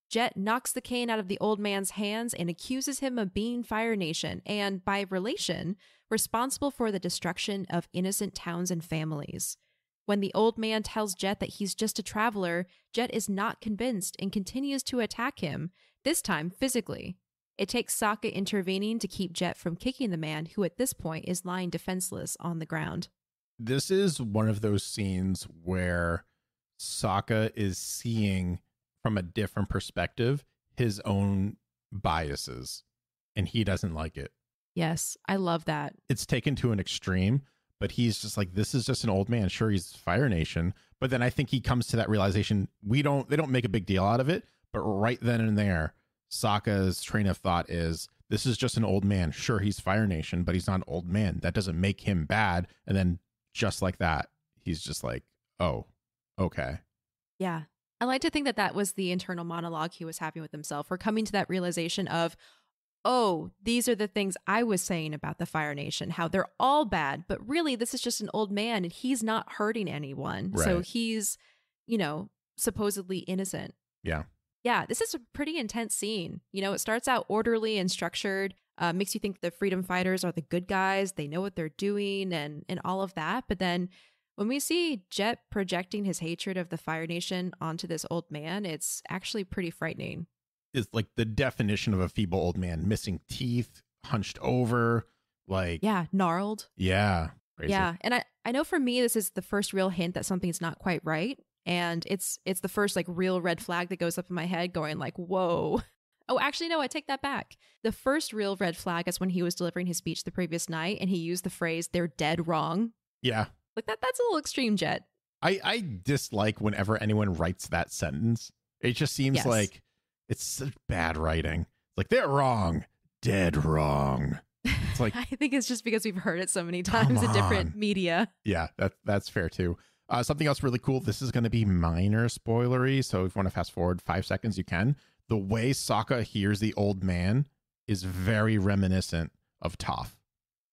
Speaker 2: Jet knocks the cane out of the old man's hands and accuses him of being Fire Nation and, by relation, responsible for the destruction of innocent towns and families. When the old man tells Jet that he's just a traveler, Jet is not convinced and continues to attack him, this time physically. It takes Sokka intervening to keep Jet from kicking the man, who at this point is lying defenseless on the ground
Speaker 1: this is one of those scenes where Sokka is seeing from a different perspective his own biases and he doesn't like it.
Speaker 2: Yes, I love that.
Speaker 1: It's taken to an extreme, but he's just like this is just an old man. Sure he's Fire Nation, but then I think he comes to that realization we don't they don't make a big deal out of it, but right then and there Sokka's train of thought is this is just an old man. Sure, he's Fire Nation, but he's not an old man. That doesn't make him bad. And then just like that, he's just like, oh, okay.
Speaker 2: Yeah. I like to think that that was the internal monologue he was having with himself or coming to that realization of, oh, these are the things I was saying about the Fire Nation, how they're all bad, but really this is just an old man and he's not hurting anyone. Right. So he's, you know, supposedly innocent. Yeah. Yeah, this is a pretty intense scene. You know, it starts out orderly and structured, uh, makes you think the freedom fighters are the good guys, they know what they're doing, and and all of that. But then when we see Jet projecting his hatred of the Fire Nation onto this old man, it's actually pretty frightening.
Speaker 1: It's like the definition of a feeble old man, missing teeth, hunched over, like yeah, gnarled. Yeah, Crazy. Yeah.
Speaker 2: And I, I know for me, this is the first real hint that something's not quite right and it's it's the first like real red flag that goes up in my head going like whoa oh actually no i take that back the first real red flag is when he was delivering his speech the previous night and he used the phrase they're dead wrong yeah like that that's a little extreme jet
Speaker 1: i i dislike whenever anyone writes that sentence it just seems yes. like it's bad writing it's like they're wrong dead wrong it's like i
Speaker 2: think it's just because we've heard it so many times in different media
Speaker 1: yeah that that's fair too uh, something else really cool. This is going to be minor spoilery, so if you want to fast forward five seconds, you can. The way Sokka hears the old man is very reminiscent of Toph.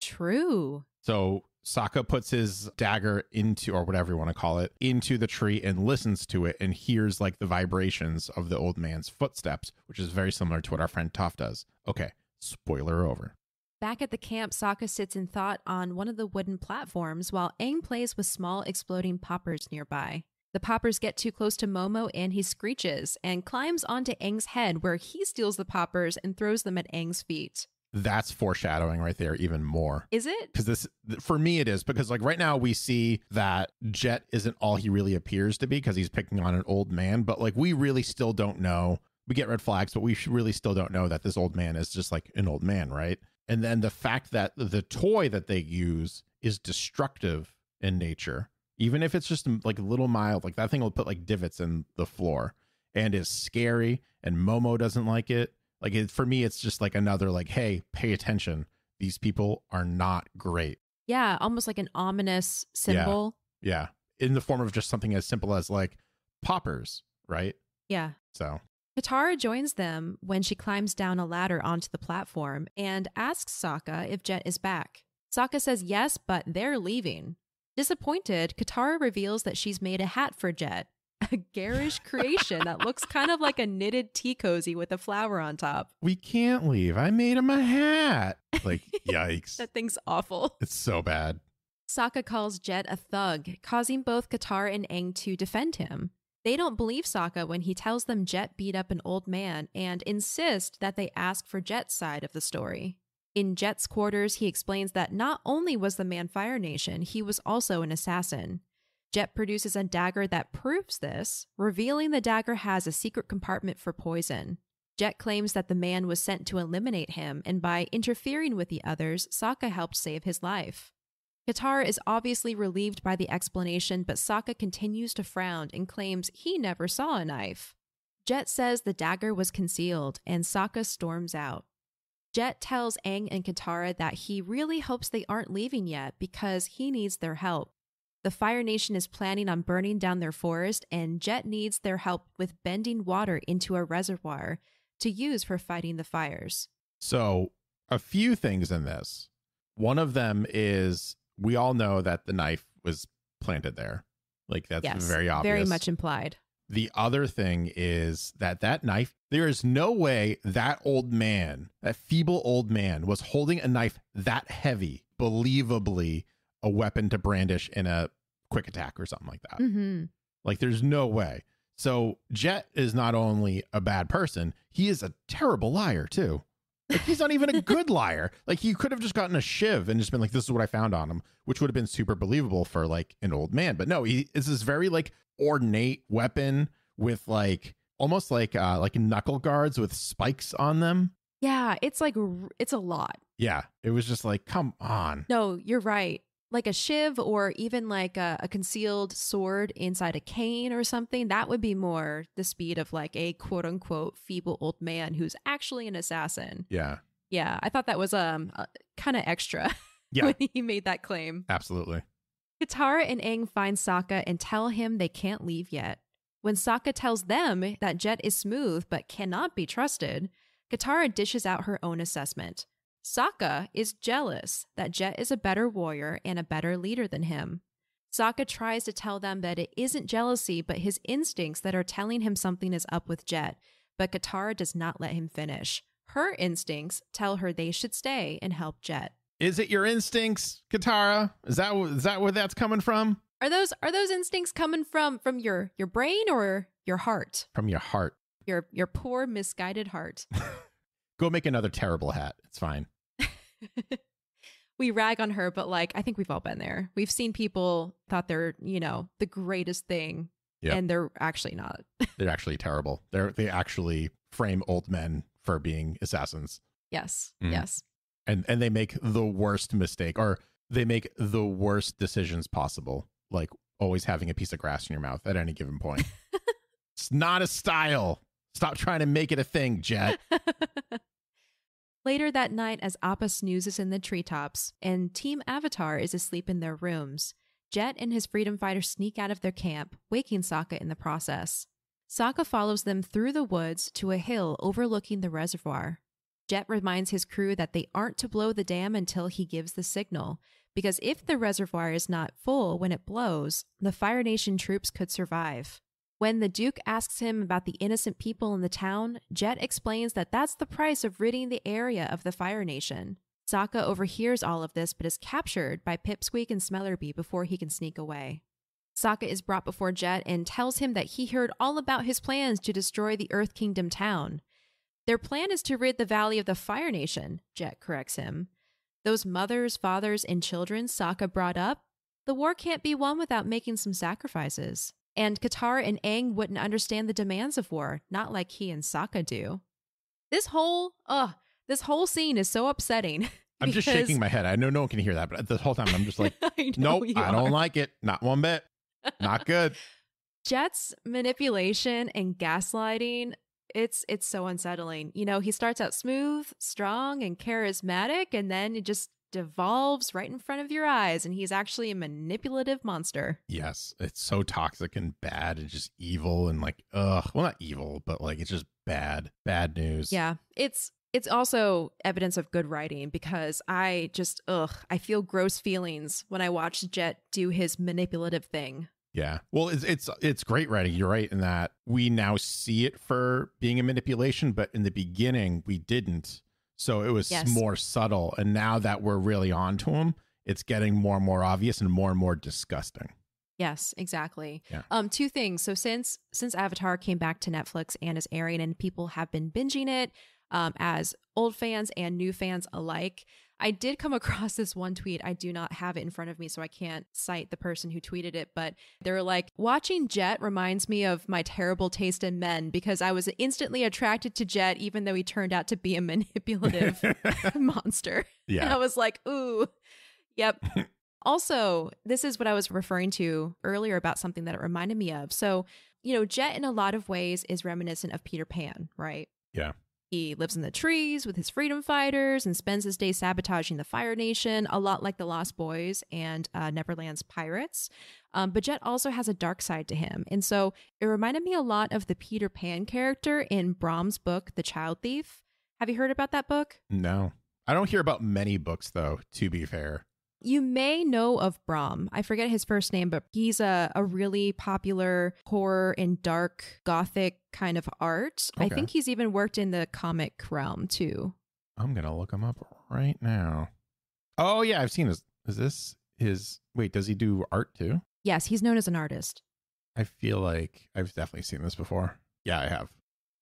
Speaker 2: True.
Speaker 1: So Sokka puts his dagger into, or whatever you want to call it, into the tree and listens to it and hears like the vibrations of the old man's footsteps, which is very similar to what our friend Toph does. Okay, spoiler over.
Speaker 2: Back at the camp, Sokka sits in thought on one of the wooden platforms while Aang plays with small exploding poppers nearby. The poppers get too close to Momo and he screeches and climbs onto Aang's head where he steals the poppers and throws them at Aang's feet.
Speaker 1: That's foreshadowing right there even more. Is it? Cuz this for me it is because like right now we see that Jet isn't all he really appears to be cuz he's picking on an old man, but like we really still don't know we get red flags, but we really still don't know that this old man is just like an old man, right? and then the fact that the toy that they use is destructive in nature even if it's just mm, like a little mild like that thing will put like divots in the floor and is scary and momo doesn't like it like it, for me it's just like another like hey pay attention these people are not great
Speaker 2: yeah almost like an ominous symbol
Speaker 1: yeah, yeah. in the form of just something as simple as like poppers right yeah so
Speaker 2: Katara joins them when she climbs down a ladder onto the platform and asks Sokka if Jet is back. Sokka says yes, but they're leaving. Disappointed, Katara reveals that she's made a hat for Jet, a garish creation that looks kind of like a knitted tea cozy with a flower on top.
Speaker 1: We can't leave. I made him a hat. Like, yikes.
Speaker 2: that thing's awful.
Speaker 1: It's so bad.
Speaker 2: Sokka calls Jet a thug, causing both Katara and Aang to defend him. They don't believe Sokka when he tells them Jet beat up an old man and insist that they ask for Jet's side of the story. In Jet's quarters, he explains that not only was the man Fire Nation, he was also an assassin. Jet produces a dagger that proves this, revealing the dagger has a secret compartment for poison. Jet claims that the man was sent to eliminate him, and by interfering with the others, Sokka helped save his life. Katara is obviously relieved by the explanation, but Sokka continues to frown and claims he never saw a knife. Jet says the dagger was concealed, and Sokka storms out. Jet tells Aang and Katara that he really hopes they aren't leaving yet because he needs their help. The Fire Nation is planning on burning down their forest, and Jet needs their help with bending water into a reservoir to use for fighting the fires.
Speaker 1: So, a few things in this. One of them is we all know that the knife was planted there. Like that's yes, very obvious. Very much implied. The other thing is that that knife, there is no way that old man, that feeble old man, was holding a knife that heavy, believably a weapon to brandish in a quick attack or something like that. Mm-hmm. Like, there's no way. So, Jet is not only a bad person, he is a terrible liar, too. Like, he's not even a good liar. Like he could have just gotten a shiv and just been like, "This is what I found on him," which would have been super believable for like an old man. But no, he is this very like ornate weapon with like almost like uh like knuckle guards with spikes on them.
Speaker 2: Yeah, it's like it's a lot.
Speaker 1: Yeah, it was just like, come on.
Speaker 2: No, you're right like a shiv or even like a, a, concealed sword inside a cane or something that would be more the speed of like a quote unquote feeble old man who's actually an assassin yeah yeah i thought that was um uh, kind of extra yeah. when he made that claim absolutely katara and aang find sokka and tell him they can't leave yet when sokka tells them that jet is smooth but cannot be trusted katara dishes out her own assessment Sokka is jealous that Jet is a better warrior and a better leader than him. Sokka tries to tell them that it isn't jealousy, but his instincts that are telling him something is up with Jet, but Katara does not let him finish. Her instincts tell her they should stay and help Jet.
Speaker 1: Is it your instincts, Katara? Is that is that where that's coming from?
Speaker 2: Are those are those instincts coming from from your your brain or your heart?
Speaker 1: From your heart.
Speaker 2: Your your poor misguided heart.
Speaker 1: Go make another terrible hat. It's fine.
Speaker 2: we rag on her, but like I think we've all been there. We've seen people thought they're, you know, the greatest thing yep. and they're actually not.
Speaker 1: they're actually terrible. They're they actually frame old men for being assassins.
Speaker 2: Yes. Mm. Yes.
Speaker 1: And and they make the worst mistake or they make the worst decisions possible. Like always having a piece of grass in your mouth at any given point. it's not a style. Stop trying to make it a thing, Jet.
Speaker 2: Later that night, as Appa snoozes in the treetops and Team Avatar is asleep in their rooms, Jet and his freedom fighters sneak out of their camp, waking Sokka in the process. Sokka follows them through the woods to a hill overlooking the reservoir. Jet reminds his crew that they aren't to blow the dam until he gives the signal, because if the reservoir is not full when it blows, the Fire Nation troops could survive. When the Duke asks him about the innocent people in the town, Jet explains that that's the price of ridding the area of the Fire Nation. Sokka overhears all of this but is captured by Pipsqueak and Smellerby before he can sneak away. Sokka is brought before Jet and tells him that he heard all about his plans to destroy the Earth Kingdom town. Their plan is to rid the valley of the Fire Nation, Jet corrects him. Those mothers, fathers, and children Sokka brought up, the war can't be won without making some sacrifices and Katara and Aang wouldn't understand the demands of war, not like he and Sokka do. This whole, ugh, this whole scene is so upsetting. I'm just shaking my head.
Speaker 1: I know no one can hear that, but the whole time I'm just like, I nope, I don't like it. Not one bit. Not good.
Speaker 2: Jet's manipulation and gaslighting, it's it's so unsettling. You know, he starts out smooth, strong, and charismatic, and then it just devolves right in front of your eyes and he's actually a manipulative monster.
Speaker 1: Yes, it's so toxic and bad and just evil and like ugh, well not evil, but like it's just bad, bad news.
Speaker 2: Yeah. It's it's also evidence of good writing because I just ugh, I feel gross feelings when I watch Jet do his manipulative thing.
Speaker 1: Yeah. Well, it's it's it's great writing. You're right in that we now see it for being a manipulation, but in the beginning we didn't. So it was yes. more subtle. And now that we're really on to them, it's getting more and more obvious and more and more disgusting.
Speaker 2: Yes, exactly. Yeah. Um, two things. So since since Avatar came back to Netflix and is airing, and people have been binging it um, as old fans and new fans alike. I did come across this one tweet. I do not have it in front of me, so I can't cite the person who tweeted it, but they are like, watching Jet reminds me of my terrible taste in men because I was instantly attracted to Jet, even though he turned out to be a manipulative monster. Yeah. And I was like, ooh, yep. also, this is what I was referring to earlier about something that it reminded me of. So, you know, Jet in a lot of ways is reminiscent of Peter Pan, right? Yeah. He lives in the trees with his freedom fighters and spends his day sabotaging the Fire Nation, a lot like the Lost Boys and uh, Neverland's pirates. Um, but Jet also has a dark side to him. And so it reminded me a lot of the Peter Pan character in Brahms' book, The Child Thief. Have you heard about that book?
Speaker 1: No. I don't hear about many books, though, to be fair.
Speaker 2: You may know of Brom. I forget his first name, but he's a, a really popular horror and dark gothic kind of art. Okay. I think he's even worked in the comic realm too.
Speaker 1: I'm going to look him up right now. Oh, yeah, I've seen this. Is this his? Wait, does he do art too?
Speaker 2: Yes, he's known as an artist.
Speaker 1: I feel like I've definitely seen this before. Yeah, I have.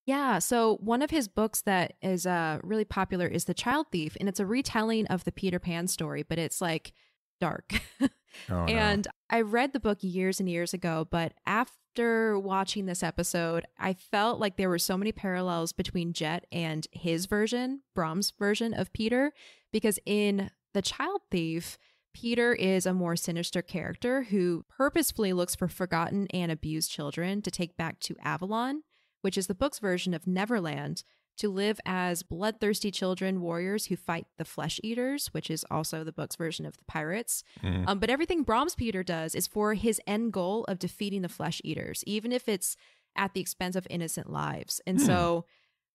Speaker 2: Yeah. So one of his books that is uh, really popular is The Child Thief, and it's a retelling of the Peter Pan story, but it's like dark. oh, and no. I read the book years and years ago, but after watching this episode, I felt like there were so many parallels between Jet and his version, Brahms' version of Peter, because in The Child Thief, Peter is a more sinister character who purposefully looks for forgotten and abused children to take back to Avalon which is the book's version of Neverland, to live as bloodthirsty children warriors who fight the flesh eaters, which is also the book's version of the pirates. Mm. Um, but everything Brahms Peter does is for his end goal of defeating the flesh eaters, even if it's at the expense of innocent lives. And mm. so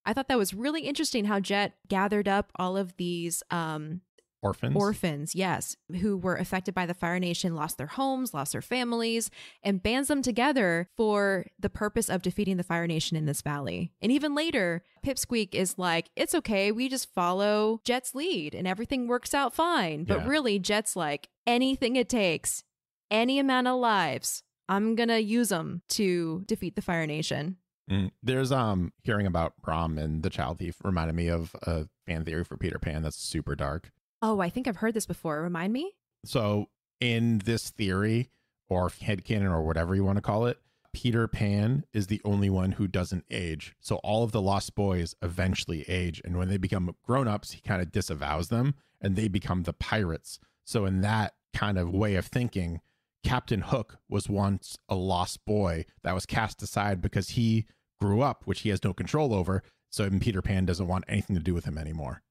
Speaker 2: I thought that was really interesting how Jet gathered up all of these um, Orphans. Orphans, yes, who were affected by the Fire Nation, lost their homes, lost their families, and bands them together for the purpose of defeating the Fire Nation in this valley. And even later, Pipsqueak is like, it's okay, we just follow Jet's lead and everything works out fine. But yeah. really, Jet's like, anything it takes, any amount of lives, I'm going to use them to defeat the Fire Nation.
Speaker 1: Mm. There's um hearing about Brom and the child thief reminded me of a fan theory for Peter Pan that's super dark.
Speaker 2: Oh, I think I've heard this before. Remind me.
Speaker 1: So, in this theory or headcanon or whatever you want to call it, Peter Pan is the only one who doesn't age. So, all of the lost boys eventually age. And when they become grown ups, he kind of disavows them and they become the pirates. So, in that kind of way of thinking, Captain Hook was once a lost boy that was cast aside because he grew up, which he has no control over. So Peter Pan doesn't want anything to do with him anymore.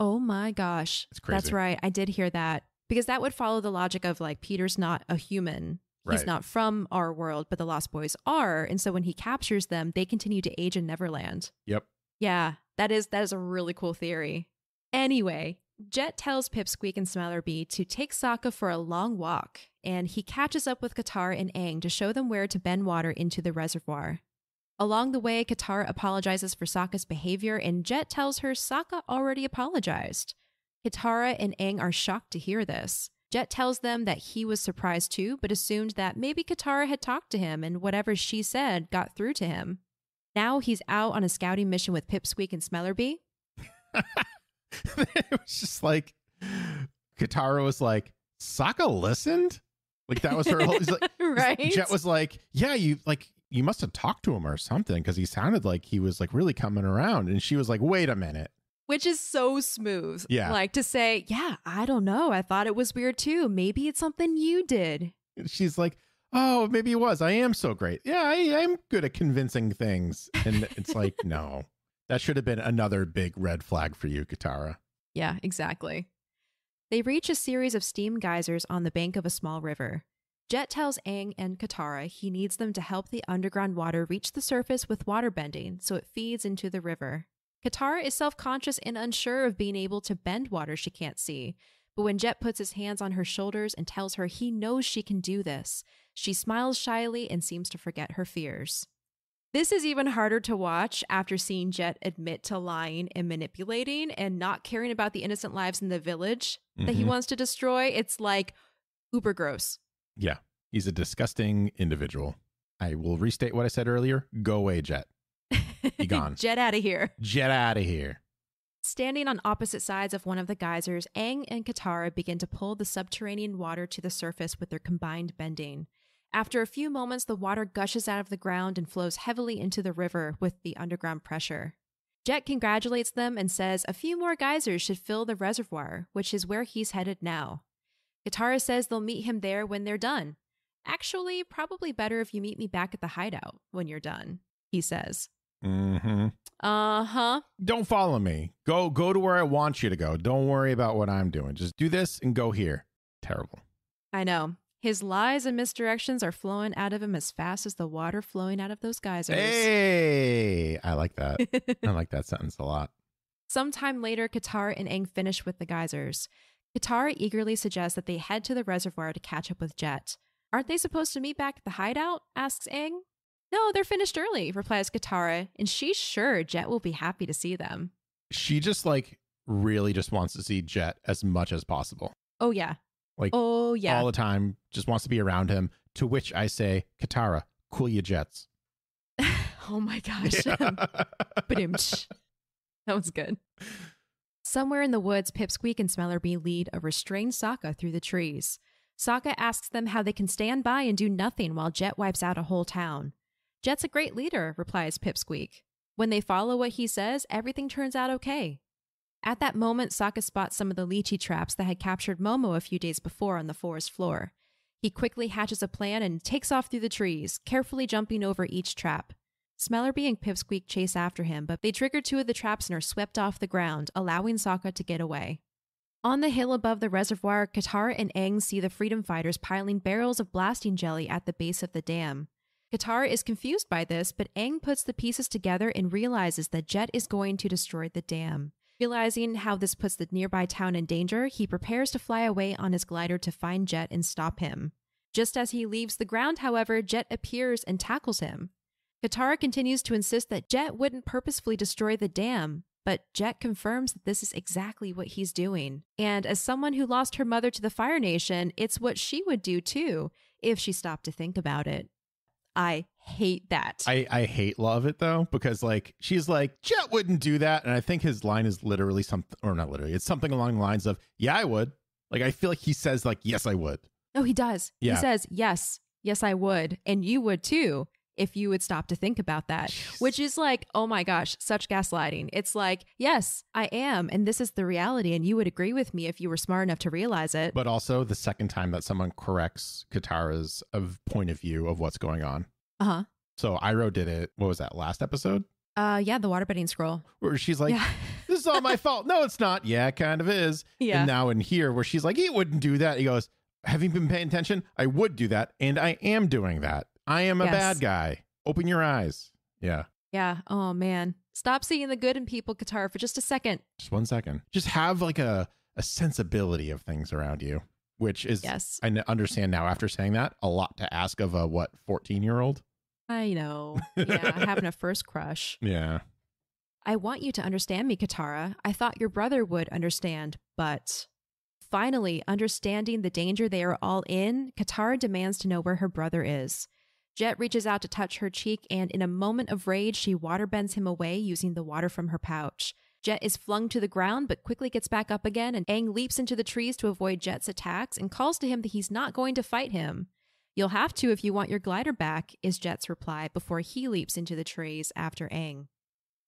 Speaker 2: Oh my gosh. crazy. That's right. I did hear that because that would follow the logic of like Peter's not a human. He's right. not from our world, but the Lost Boys are. And so when he captures them, they continue to age in Neverland. Yep. Yeah, that is that is a really cool theory. Anyway, Jet tells Pipsqueak and Smilerbee to take Sokka for a long walk, and he catches up with Qatar and Aang to show them where to bend water into the reservoir. Along the way, Katara apologizes for Sokka's behavior, and Jet tells her Sokka already apologized. Katara and Aang are shocked to hear this. Jet tells them that he was surprised too, but assumed that maybe Katara had talked to him and whatever she said got through to him. Now he's out on a scouting mission with Pipsqueak and Smellerby.
Speaker 1: it was just like Katara was like, Sokka listened? Like that was her whole like, right. Jet was like, Yeah, you like you must have talked to him or something because he sounded like he was like really coming around. And she was like, wait a minute.
Speaker 2: Which is so smooth. Yeah. Like to say, yeah, I don't know. I thought it was weird too. Maybe it's something you did.
Speaker 1: she's like, oh, maybe it was. I am so great. Yeah, I, am good at convincing things. And it's like, no, that should have been another big red flag for you, Katara.
Speaker 2: Yeah, exactly. They reach a series of steam geysers on the bank of a small river. Jet tells Aang and Katara he needs them to help the underground water reach the surface with water bending so it feeds into the river. Katara is self conscious and unsure of being able to bend water she can't see, but when Jet puts his hands on her shoulders and tells her he knows she can do this, she smiles shyly and seems to forget her fears. This is even harder to watch after seeing Jet admit to lying and manipulating and not caring about the innocent lives in the village mm-hmm. that he mm-hmm. wants to destroy. It's like uber gross.
Speaker 1: Yeah, he's a disgusting individual. I will restate what I said earlier. Go away, Jet. Be gone. Jet out of here. Jet out of here.
Speaker 2: Standing on opposite sides of one of the geysers, Aang and Katara begin to pull the subterranean water to the surface with their combined bending. After a few moments, the water gushes out of the ground and flows heavily into the river with the underground pressure. Jet congratulates them and says a few more geysers should fill the reservoir, which is where he's headed now. Katara says they'll meet him there when they're done. Actually, probably better if you meet me back at the hideout when you're done, he says.
Speaker 1: Mm-hmm.
Speaker 2: Uh-huh.
Speaker 1: Don't follow me. Go go to where I want you to go. Don't worry about what I'm doing. Just do this and go here. Terrible.
Speaker 2: I know. His lies and misdirections are flowing out of him as fast as the water flowing out of those geysers.
Speaker 1: Hey, I like that. I like that sentence a lot.
Speaker 2: Sometime later, Katara and Aang finish with the geysers. Katara eagerly suggests that they head to the reservoir to catch up with Jet. Aren't they supposed to meet back at the hideout? asks Aang. No, they're finished early, replies Katara, and she's sure Jet will be happy to see them.
Speaker 1: She just like really just wants to see Jet as much as possible. Oh yeah. Like oh yeah. All the time, just wants to be around him. To which I say, Katara, cool your jets.
Speaker 2: oh my gosh. Yeah. that was good. Somewhere in the woods, Pipsqueak and Smellerbee lead a restrained Sokka through the trees. Sokka asks them how they can stand by and do nothing while Jet wipes out a whole town. Jet's a great leader, replies Pipsqueak. When they follow what he says, everything turns out okay. At that moment, Sokka spots some of the lychee traps that had captured Momo a few days before on the forest floor. He quickly hatches a plan and takes off through the trees, carefully jumping over each trap. Smellerby and Pipsqueak chase after him, but they trigger two of the traps and are swept off the ground, allowing Sokka to get away. On the hill above the reservoir, Katara and Aang see the freedom fighters piling barrels of blasting jelly at the base of the dam. Katara is confused by this, but Aang puts the pieces together and realizes that Jet is going to destroy the dam. Realizing how this puts the nearby town in danger, he prepares to fly away on his glider to find Jet and stop him. Just as he leaves the ground, however, Jet appears and tackles him. Katara continues to insist that Jet wouldn't purposefully destroy the dam, but Jet confirms that this is exactly what he's doing. And as someone who lost her mother to the Fire Nation, it's what she would do too if she stopped to think about it. I hate that.
Speaker 1: I, I hate love it though, because like she's like, Jet wouldn't do that. And I think his line is literally something, or not literally, it's something along the lines of, Yeah, I would. Like I feel like he says, like, yes, I would.
Speaker 2: No, oh, he does. Yeah. He says, Yes, yes, I would. And you would too if you would stop to think about that, Jeez. which is like, oh my gosh, such gaslighting. It's like, yes, I am. And this is the reality. And you would agree with me if you were smart enough to realize it.
Speaker 1: But also, the second time that someone corrects Katara's of point of view of what's going on. Uh huh. So Iro did it. What was that last episode?
Speaker 2: Uh, yeah, the waterbending scroll.
Speaker 1: Where she's like, yeah.
Speaker 2: "This is all my fault." No, it's not.
Speaker 1: Yeah, it kind of is. Yeah. And now in here, where she's like, "He wouldn't do that," he goes, "Having been paying attention, I would do that, and I am doing that." I am yes. a bad guy. Open your eyes. Yeah.
Speaker 2: Yeah. Oh man. Stop seeing the good in people, Qatar, for just a second.
Speaker 1: Just one second. Just have like a a sensibility of things around you, which is yes. I understand now after saying that a lot to ask of a what fourteen year old.
Speaker 2: I know. Yeah, having a first crush. Yeah. I want you to understand me, Katara. I thought your brother would understand, but finally, understanding the danger they are all in, Katara demands to know where her brother is. Jet reaches out to touch her cheek, and in a moment of rage, she waterbends him away using the water from her pouch. Jet is flung to the ground but quickly gets back up again, and Aang leaps into the trees to avoid Jet's attacks and calls to him that he's not going to fight him. You'll have to if you want your glider back, is Jet's reply before he leaps into the trees after Aang.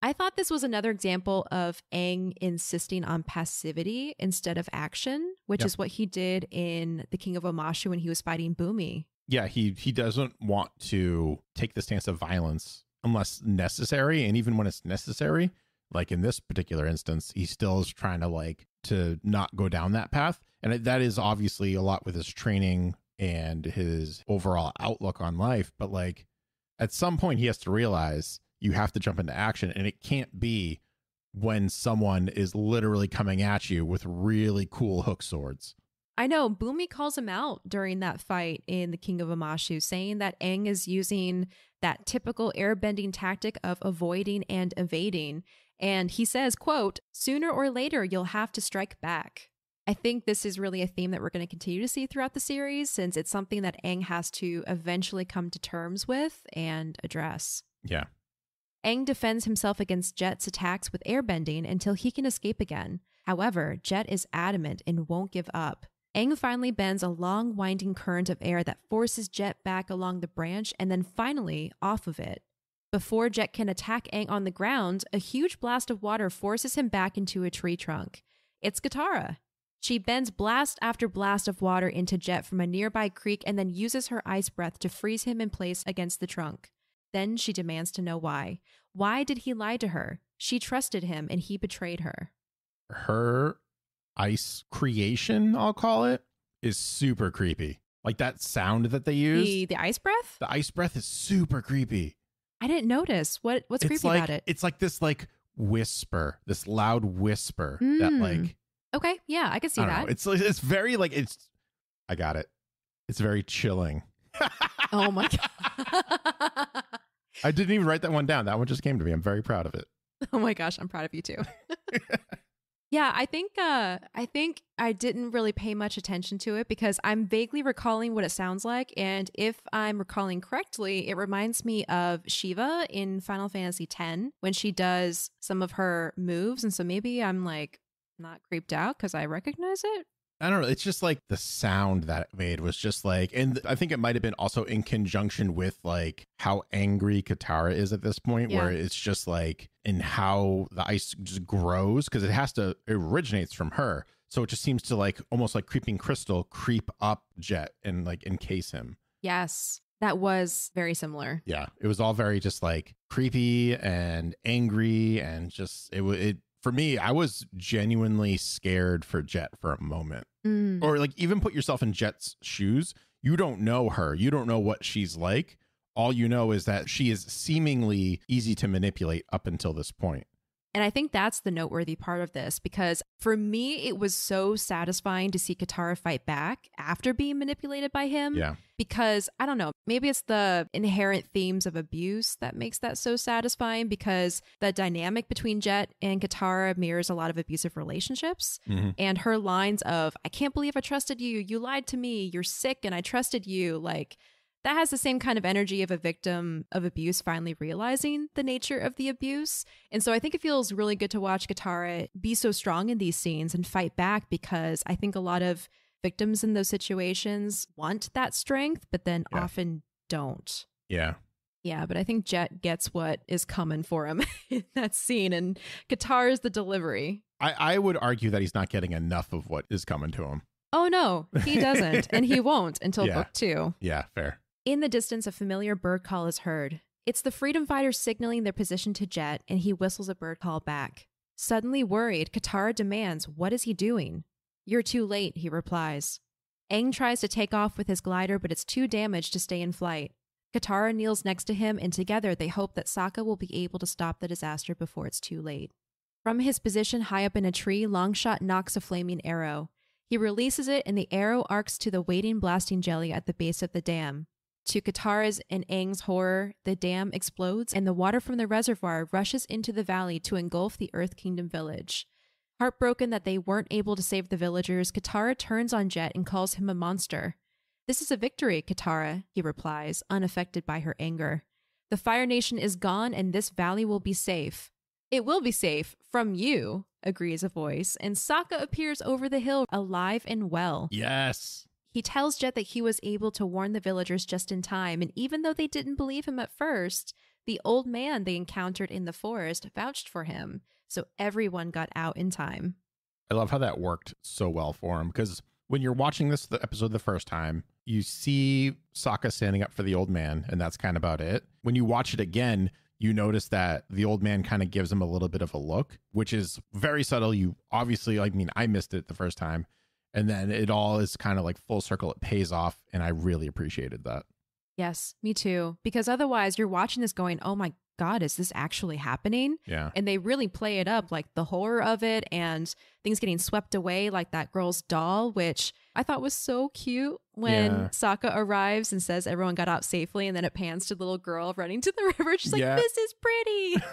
Speaker 2: I thought this was another example of Aang insisting on passivity instead of action, which yep. is what he did in The King of Omashu when he was fighting Bumi
Speaker 1: yeah, he he doesn't want to take the stance of violence unless necessary, and even when it's necessary, like in this particular instance, he still is trying to like to not go down that path, and that is obviously a lot with his training and his overall outlook on life. But like at some point, he has to realize you have to jump into action, and it can't be when someone is literally coming at you with really cool hook swords.
Speaker 2: I know Boomy calls him out during that fight in The King of Amashu, saying that Aang is using that typical airbending tactic of avoiding and evading. And he says, quote, sooner or later you'll have to strike back. I think this is really a theme that we're going to continue to see throughout the series since it's something that Aang has to eventually come to terms with and address. Yeah. Aang defends himself against Jet's attacks with airbending until he can escape again. However, Jet is adamant and won't give up. Aang finally bends a long, winding current of air that forces Jet back along the branch and then finally off of it. Before Jet can attack Aang on the ground, a huge blast of water forces him back into a tree trunk. It's Katara. She bends blast after blast of water into Jet from a nearby creek and then uses her ice breath to freeze him in place against the trunk. Then she demands to know why. Why did he lie to her? She trusted him and he betrayed her.
Speaker 1: Her ice creation, I'll call it, is super creepy. Like that sound that they use. The,
Speaker 2: the ice breath?
Speaker 1: The ice breath is super creepy.
Speaker 2: I didn't notice. What what's it's creepy like, about it?
Speaker 1: It's like this like whisper, this loud whisper mm. that hmm. like
Speaker 2: Okay, yeah, I can see I that. Know,
Speaker 1: it's it's very like it's I got it. It's very chilling.
Speaker 2: oh my god.
Speaker 1: I didn't even write that one down. That one just came to me. I'm very proud of it.
Speaker 2: Oh my gosh, I'm proud of you too. Yeah, I think uh, I think I didn't really pay much attention to it because I'm vaguely recalling what it sounds like, and if I'm recalling correctly, it reminds me of Shiva in Final Fantasy X when she does some of her moves, and so maybe I'm like not creeped out because I recognize it.
Speaker 1: I don't know. It's just like the sound that it made was just like, and I think it might have been also in conjunction with like how angry Katara is at this point, yeah. where it's just like, and how the ice just grows because it has to, it originates from her. So it just seems to like almost like creeping crystal creep up Jet and like encase him.
Speaker 2: Yes. That was very similar.
Speaker 1: Yeah. It was all very just like creepy and angry and just, it, it, for me, I was genuinely scared for Jet for a moment mm. or like even put yourself in Jet's shoes. You don't know her. You don't know what she's like. All you know is that she is seemingly easy to manipulate up until this point.
Speaker 2: And I think that's the noteworthy part of this because for me, it was so satisfying to see Katara fight back after being manipulated by him. Yeah. Because I don't know, maybe it's the inherent themes of abuse that makes that so satisfying because the dynamic between Jet and Katara mirrors a lot of abusive relationships. Mm-hmm. And her lines of, I can't believe I trusted you. You lied to me. You're sick and I trusted you. Like, that has the same kind of energy of a victim of abuse finally realizing the nature of the abuse. And so I think it feels really good to watch Katara be so strong in these scenes and fight back because I think a lot of victims in those situations want that strength, but then yeah. often don't. Yeah. Yeah, but I think Jet gets what is coming for him in that scene, and Qatar is the delivery.
Speaker 1: I, I would argue that he's not getting enough of what is coming to him.
Speaker 2: Oh no, he doesn't, and he won't until yeah. book two. Yeah, fair. In the distance, a familiar bird call is heard. It's the freedom fighters signaling their position to Jet, and he whistles a bird call back. Suddenly worried, Katara demands, What is he doing? You're too late, he replies. Aang tries to take off with his glider, but it's too damaged to stay in flight. Katara kneels next to him, and together they hope that Sokka will be able to stop the disaster before it's too late. From his position high up in a tree, Longshot knocks a flaming arrow. He releases it, and the arrow arcs to the waiting blasting jelly at the base of the dam. To Katara's and Aang's horror, the dam explodes and the water from the reservoir rushes into the valley to engulf the Earth Kingdom village. Heartbroken that they weren't able to save the villagers, Katara turns on Jet and calls him a monster. This is a victory, Katara, he replies, unaffected by her anger. The Fire Nation is gone and this valley will be safe. It will be safe from you, agrees a voice, and Sokka appears over the hill alive and well.
Speaker 1: Yes.
Speaker 2: He tells Jet that he was able to warn the villagers just in time, and even though they didn't believe him at first, the old man they encountered in the forest vouched for him, so everyone got out in time.
Speaker 1: I love how that worked so well for him because when you're watching this the episode the first time, you see Sokka standing up for the old man, and that's kind of about it. When you watch it again, you notice that the old man kind of gives him a little bit of a look, which is very subtle. You obviously, I mean, I missed it the first time, and then it all is kind of like full circle it pays off and i really appreciated that
Speaker 2: yes me too because otherwise you're watching this going oh my god is this actually happening yeah and they really play it up like the horror of it and things getting swept away like that girl's doll which i thought was so cute when yeah. arrives and says everyone got out safely and then it pans to the little girl running to the river she's like yeah. this is pretty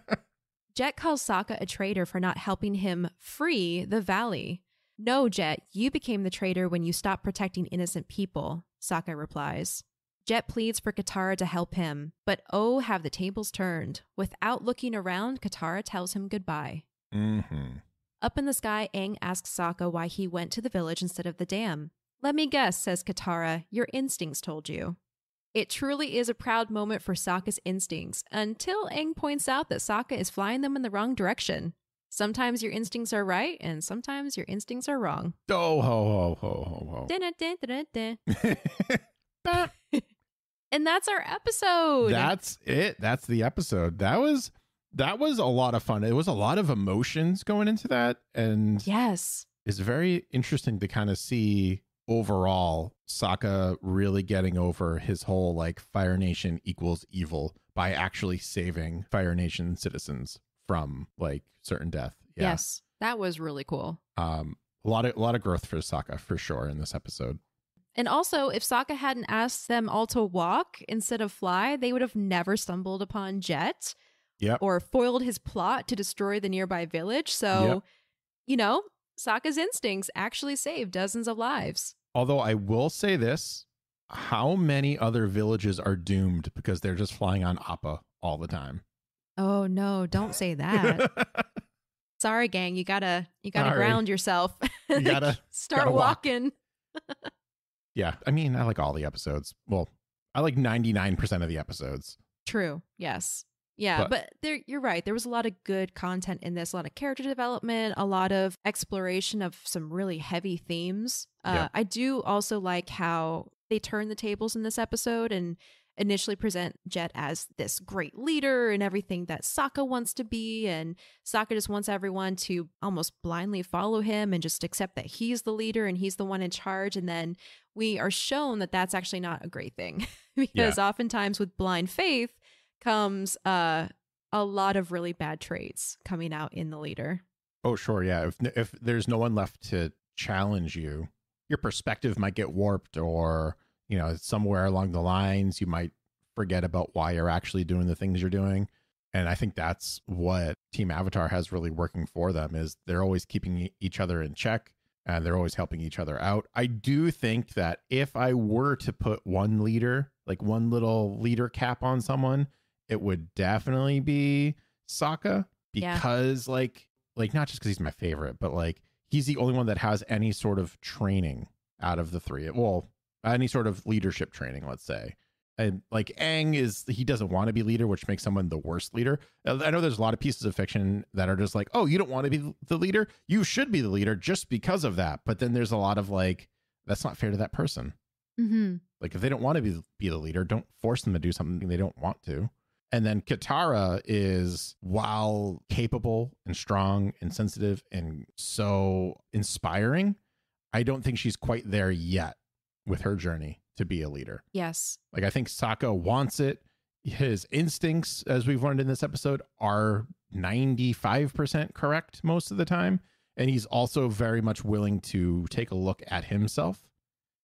Speaker 2: Jet calls Saka a traitor for not helping him free the valley no, Jet, you became the traitor when you stopped protecting innocent people, Sokka replies. Jet pleads for Katara to help him, but oh, have the tables turned. Without looking around, Katara tells him goodbye.
Speaker 1: Mm-hmm.
Speaker 2: Up in the sky, Aang asks Sokka why he went to the village instead of the dam. Let me guess, says Katara, your instincts told you. It truly is a proud moment for Sokka's instincts, until Aang points out that Sokka is flying them in the wrong direction. Sometimes your instincts are right, and sometimes your instincts are wrong.
Speaker 1: Oh, ho, ho, ho,
Speaker 2: ho, ho. and that's our episode. That's
Speaker 1: it. That's the episode. That was that was a lot of fun. It was a lot of emotions going into that, and yes, it's very interesting to kind of see overall Sokka really getting over his whole like Fire Nation equals evil by actually saving Fire Nation citizens from like certain death. Yeah. Yes,
Speaker 2: that was really cool.
Speaker 1: Um, a lot of a lot of growth for Sokka for sure in this episode.
Speaker 2: And also, if Sokka hadn't asked them all to walk instead of fly, they would have never stumbled upon Jet. Yep. Or foiled his plot to destroy the nearby village. So, yep. you know, Sokka's instincts actually saved dozens of lives.
Speaker 1: Although I will say this, how many other villages are doomed because they're just flying on Appa all the time?
Speaker 2: Oh no, don't say that. Sorry, gang, you gotta you gotta Sorry. ground yourself. You gotta start gotta walking. Walk.
Speaker 1: yeah, I mean, I like all the episodes. Well, I like ninety nine percent of the episodes.
Speaker 2: True. Yes. Yeah, but, but there, you're right. There was a lot of good content in this, a lot of character development, a lot of exploration of some really heavy themes. Uh, yeah. I do also like how they turn the tables in this episode and initially present Jet as this great leader and everything that Sokka wants to be. And Sokka just wants everyone to almost blindly follow him and just accept that he's the leader and he's the one in charge. And then we are shown that that's actually not a great thing because yeah. oftentimes with blind faith comes uh, a lot of really bad traits coming out in the leader.
Speaker 1: Oh, sure. Yeah. If, if there's no one left to challenge you, your perspective might get warped or you know, somewhere along the lines, you might forget about why you're actually doing the things you're doing. And I think that's what Team Avatar has really working for them is they're always keeping each other in check and they're always helping each other out. I do think that if I were to put one leader, like one little leader cap on someone, it would definitely be Sokka because yeah. like like not just cuz he's my favorite, but like he's the only one that has any sort of training out of the three. Well, any sort of leadership training, let's say. And like Aang is, he doesn't want to be leader, which makes someone the worst leader. I know there's a lot of pieces of fiction that are just like, oh, you don't want to be the leader. You should be the leader just because of that. But then there's a lot of like, that's not fair to that person. Mm-hmm. Like if they don't want to be, be the leader, don't force them to do something they don't want to. And then Katara is, while capable and strong and sensitive and so inspiring, I don't think she's quite there yet with her journey to be a leader. Yes. Like I think Saka wants it. His instincts, as we've learned in this episode, are 95% correct most of the time. And he's also very much willing to take a look at himself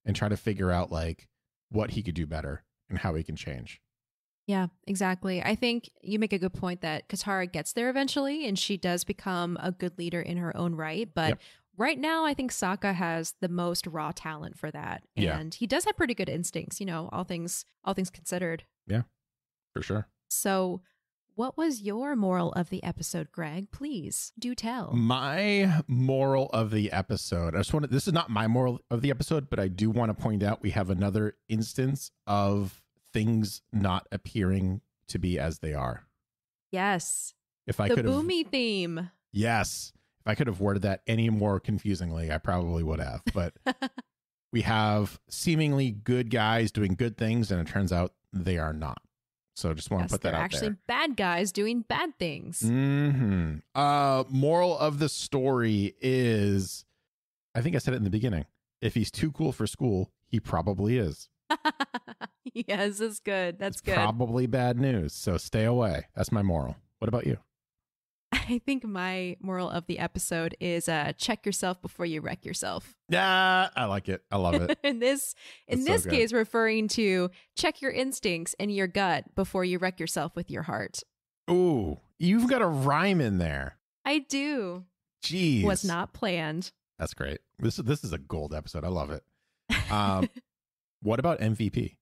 Speaker 1: and try to figure out like what he could do better and how he can change.
Speaker 2: Yeah, exactly. I think you make a good point that Katara gets there eventually and she does become a good leader in her own right. But yep right now I think Saka has the most raw talent for that. Yeah. And he does have pretty good instincts, you know, all things all things considered.
Speaker 1: Yeah. For sure.
Speaker 2: So what was your moral of the episode, Greg? Please do tell.
Speaker 1: My moral of the episode. I just want to, this is not my moral of the episode, but I do want to point out we have another instance of things not appearing to be as they are.
Speaker 2: Yes.
Speaker 1: If I could The boomy
Speaker 2: theme.
Speaker 1: Yes. I could have worded that any more confusingly, I probably would have. But we have seemingly good guys doing good things, and it turns out they are not. So just want yes, to put that out actually there. Actually,
Speaker 2: bad guys doing bad things.
Speaker 1: Mm-hmm. Uh, moral of the story is, I think I said it in the beginning. If he's too cool for school, he probably is.
Speaker 2: yes, it's good. That's it's good. Probably
Speaker 1: bad news. So stay away. That's my moral. What about you?
Speaker 2: I think my moral of the episode is uh, check yourself before you wreck yourself.
Speaker 1: Yeah, I like it. I love it.
Speaker 2: in this in this so case, referring to check your instincts and your gut before you wreck yourself with your heart.
Speaker 1: Ooh, you've got a rhyme in there.
Speaker 2: I do.
Speaker 1: Jeez, was not planned. That's great. This this is a gold episode. I love it. Um, what about MVP?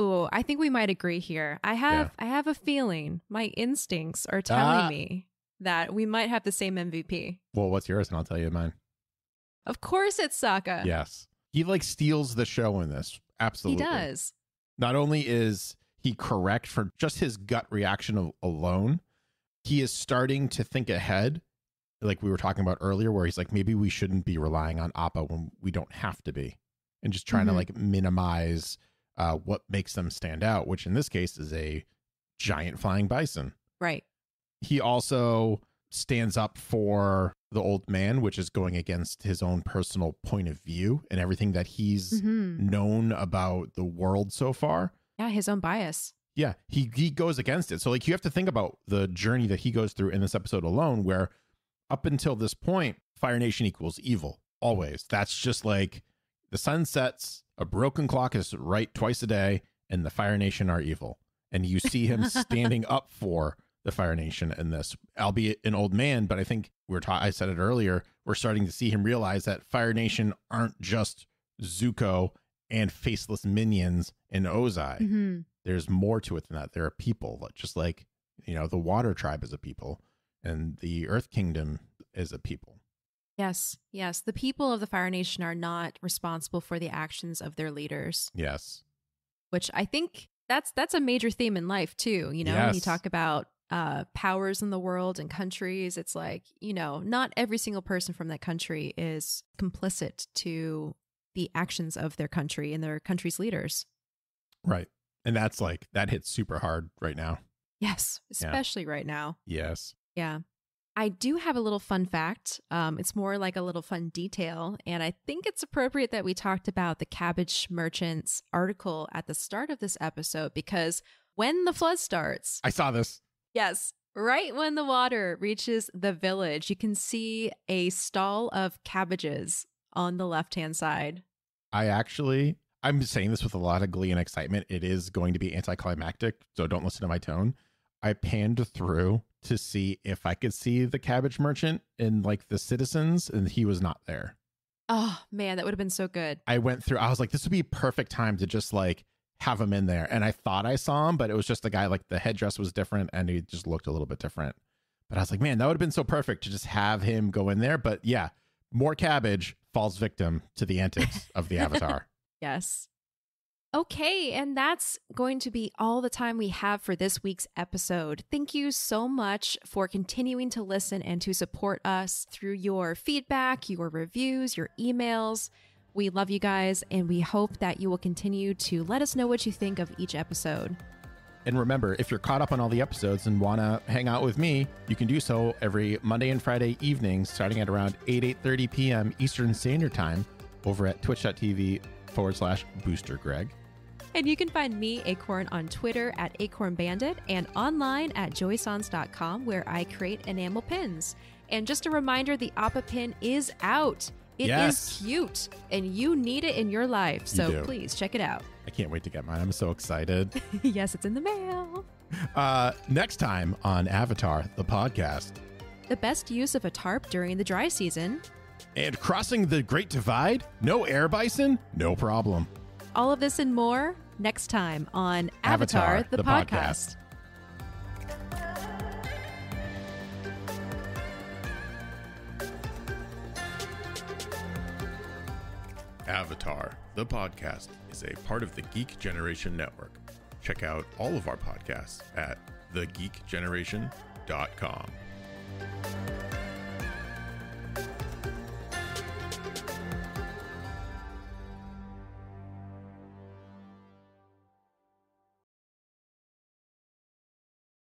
Speaker 2: Ooh, I think we might agree here. I have yeah. I have a feeling my instincts are ah, telling me that we might have the same MVP.
Speaker 1: Well, what's yours? And I'll tell you mine.
Speaker 2: Of course, it's Sokka. Yes.
Speaker 1: He like steals the show in this. Absolutely. He does. Not only is he correct for just his gut reaction of, alone, he is starting to think ahead, like we were talking about earlier, where he's like, maybe we shouldn't be relying on Appa when we don't have to be, and just trying mm-hmm. to like minimize uh, what makes them stand out, which in this case is a giant flying bison. Right he also stands up for the old man, which is going against his own personal point of view and everything that he's mm-hmm. known about the world so far.
Speaker 2: Yeah, his own bias.
Speaker 1: Yeah, he he goes against it. So like you have to think about the journey that he goes through in this episode alone where up until this point, Fire Nation equals evil always. That's just like the sun sets, a broken clock is right twice a day and the Fire Nation are evil. And you see him standing up for the Fire Nation in this, albeit an old man. But I think we're taught, I said it earlier, we're starting to see him realize that Fire Nation aren't just Zuko and faceless minions in Ozai. Mm-hmm. There's more to it than that. There are people, just like, you know, the Water Tribe is a people and the Earth Kingdom is a people.
Speaker 2: Yes, yes. The people of the Fire Nation are not responsible for the actions of their leaders. Yes. Which I think that's that's a major theme in life too, you know, yes. when you talk about uh, powers in the world and countries. It's like, you know, not every single person from that country is complicit to the actions of their country and their country's leaders.
Speaker 1: Right. And that's like, that hits super hard right now.
Speaker 2: Yes. Especially yeah. right now. Yes. Yeah. I do have a little fun fact. Um, it's more like a little fun detail. And I think it's appropriate that we talked about the Cabbage Merchant's article at the start of this episode because when the flood starts,
Speaker 1: I saw this.
Speaker 2: Yes. Right when the water reaches the village, you can see a stall of cabbages on the left hand side.
Speaker 1: I actually, I'm saying this with a lot of glee and excitement. It is going to be anticlimactic, so don't listen to my tone. I panned through to see if I could see the cabbage merchant and like the citizens, and he was not there.
Speaker 2: Oh man, that would have been so good.
Speaker 1: I went through, I was like, this would be perfect time to just like have him in there. And I thought I saw him, but it was just the guy, like the headdress was different and he just looked a little bit different. But I was like, man, that would have been so perfect to just have him go in there. But yeah, more cabbage falls victim to the antics of the Avatar.
Speaker 2: yes. Okay, and that's going to be all the time we have for this week's episode. Thank you so much for continuing to listen and to support us through your feedback, your reviews, your emails. We love you guys, and we hope that you will continue to let us know what you think of each episode.
Speaker 1: And remember, if you're caught up on all the episodes and want to hang out with me, you can do so every Monday and Friday evenings, starting at around 8, 8.30 p.m. Eastern Standard Time over at twitch.tv forward slash booster greg.
Speaker 2: And you can find me, Acorn, on Twitter at Acorn Bandit and online at joysons.com where I create enamel pins. And just a reminder, the APA pin is out. It yes. is cute, and you need it in your life. So please check it out.
Speaker 1: I can't wait to get mine. I'm so excited.
Speaker 2: yes, it's in the mail.
Speaker 1: Uh, next time on Avatar, the podcast.
Speaker 2: The best use of a tarp during the dry season.
Speaker 1: And crossing the Great Divide? No air bison? No problem.
Speaker 2: All of this and more next time on
Speaker 1: Avatar, Avatar the, the, podcast. podcast. Avatar, the podcast, is a part of the Geek Generation Network. Check out all of our podcasts at thegeekgeneration.com.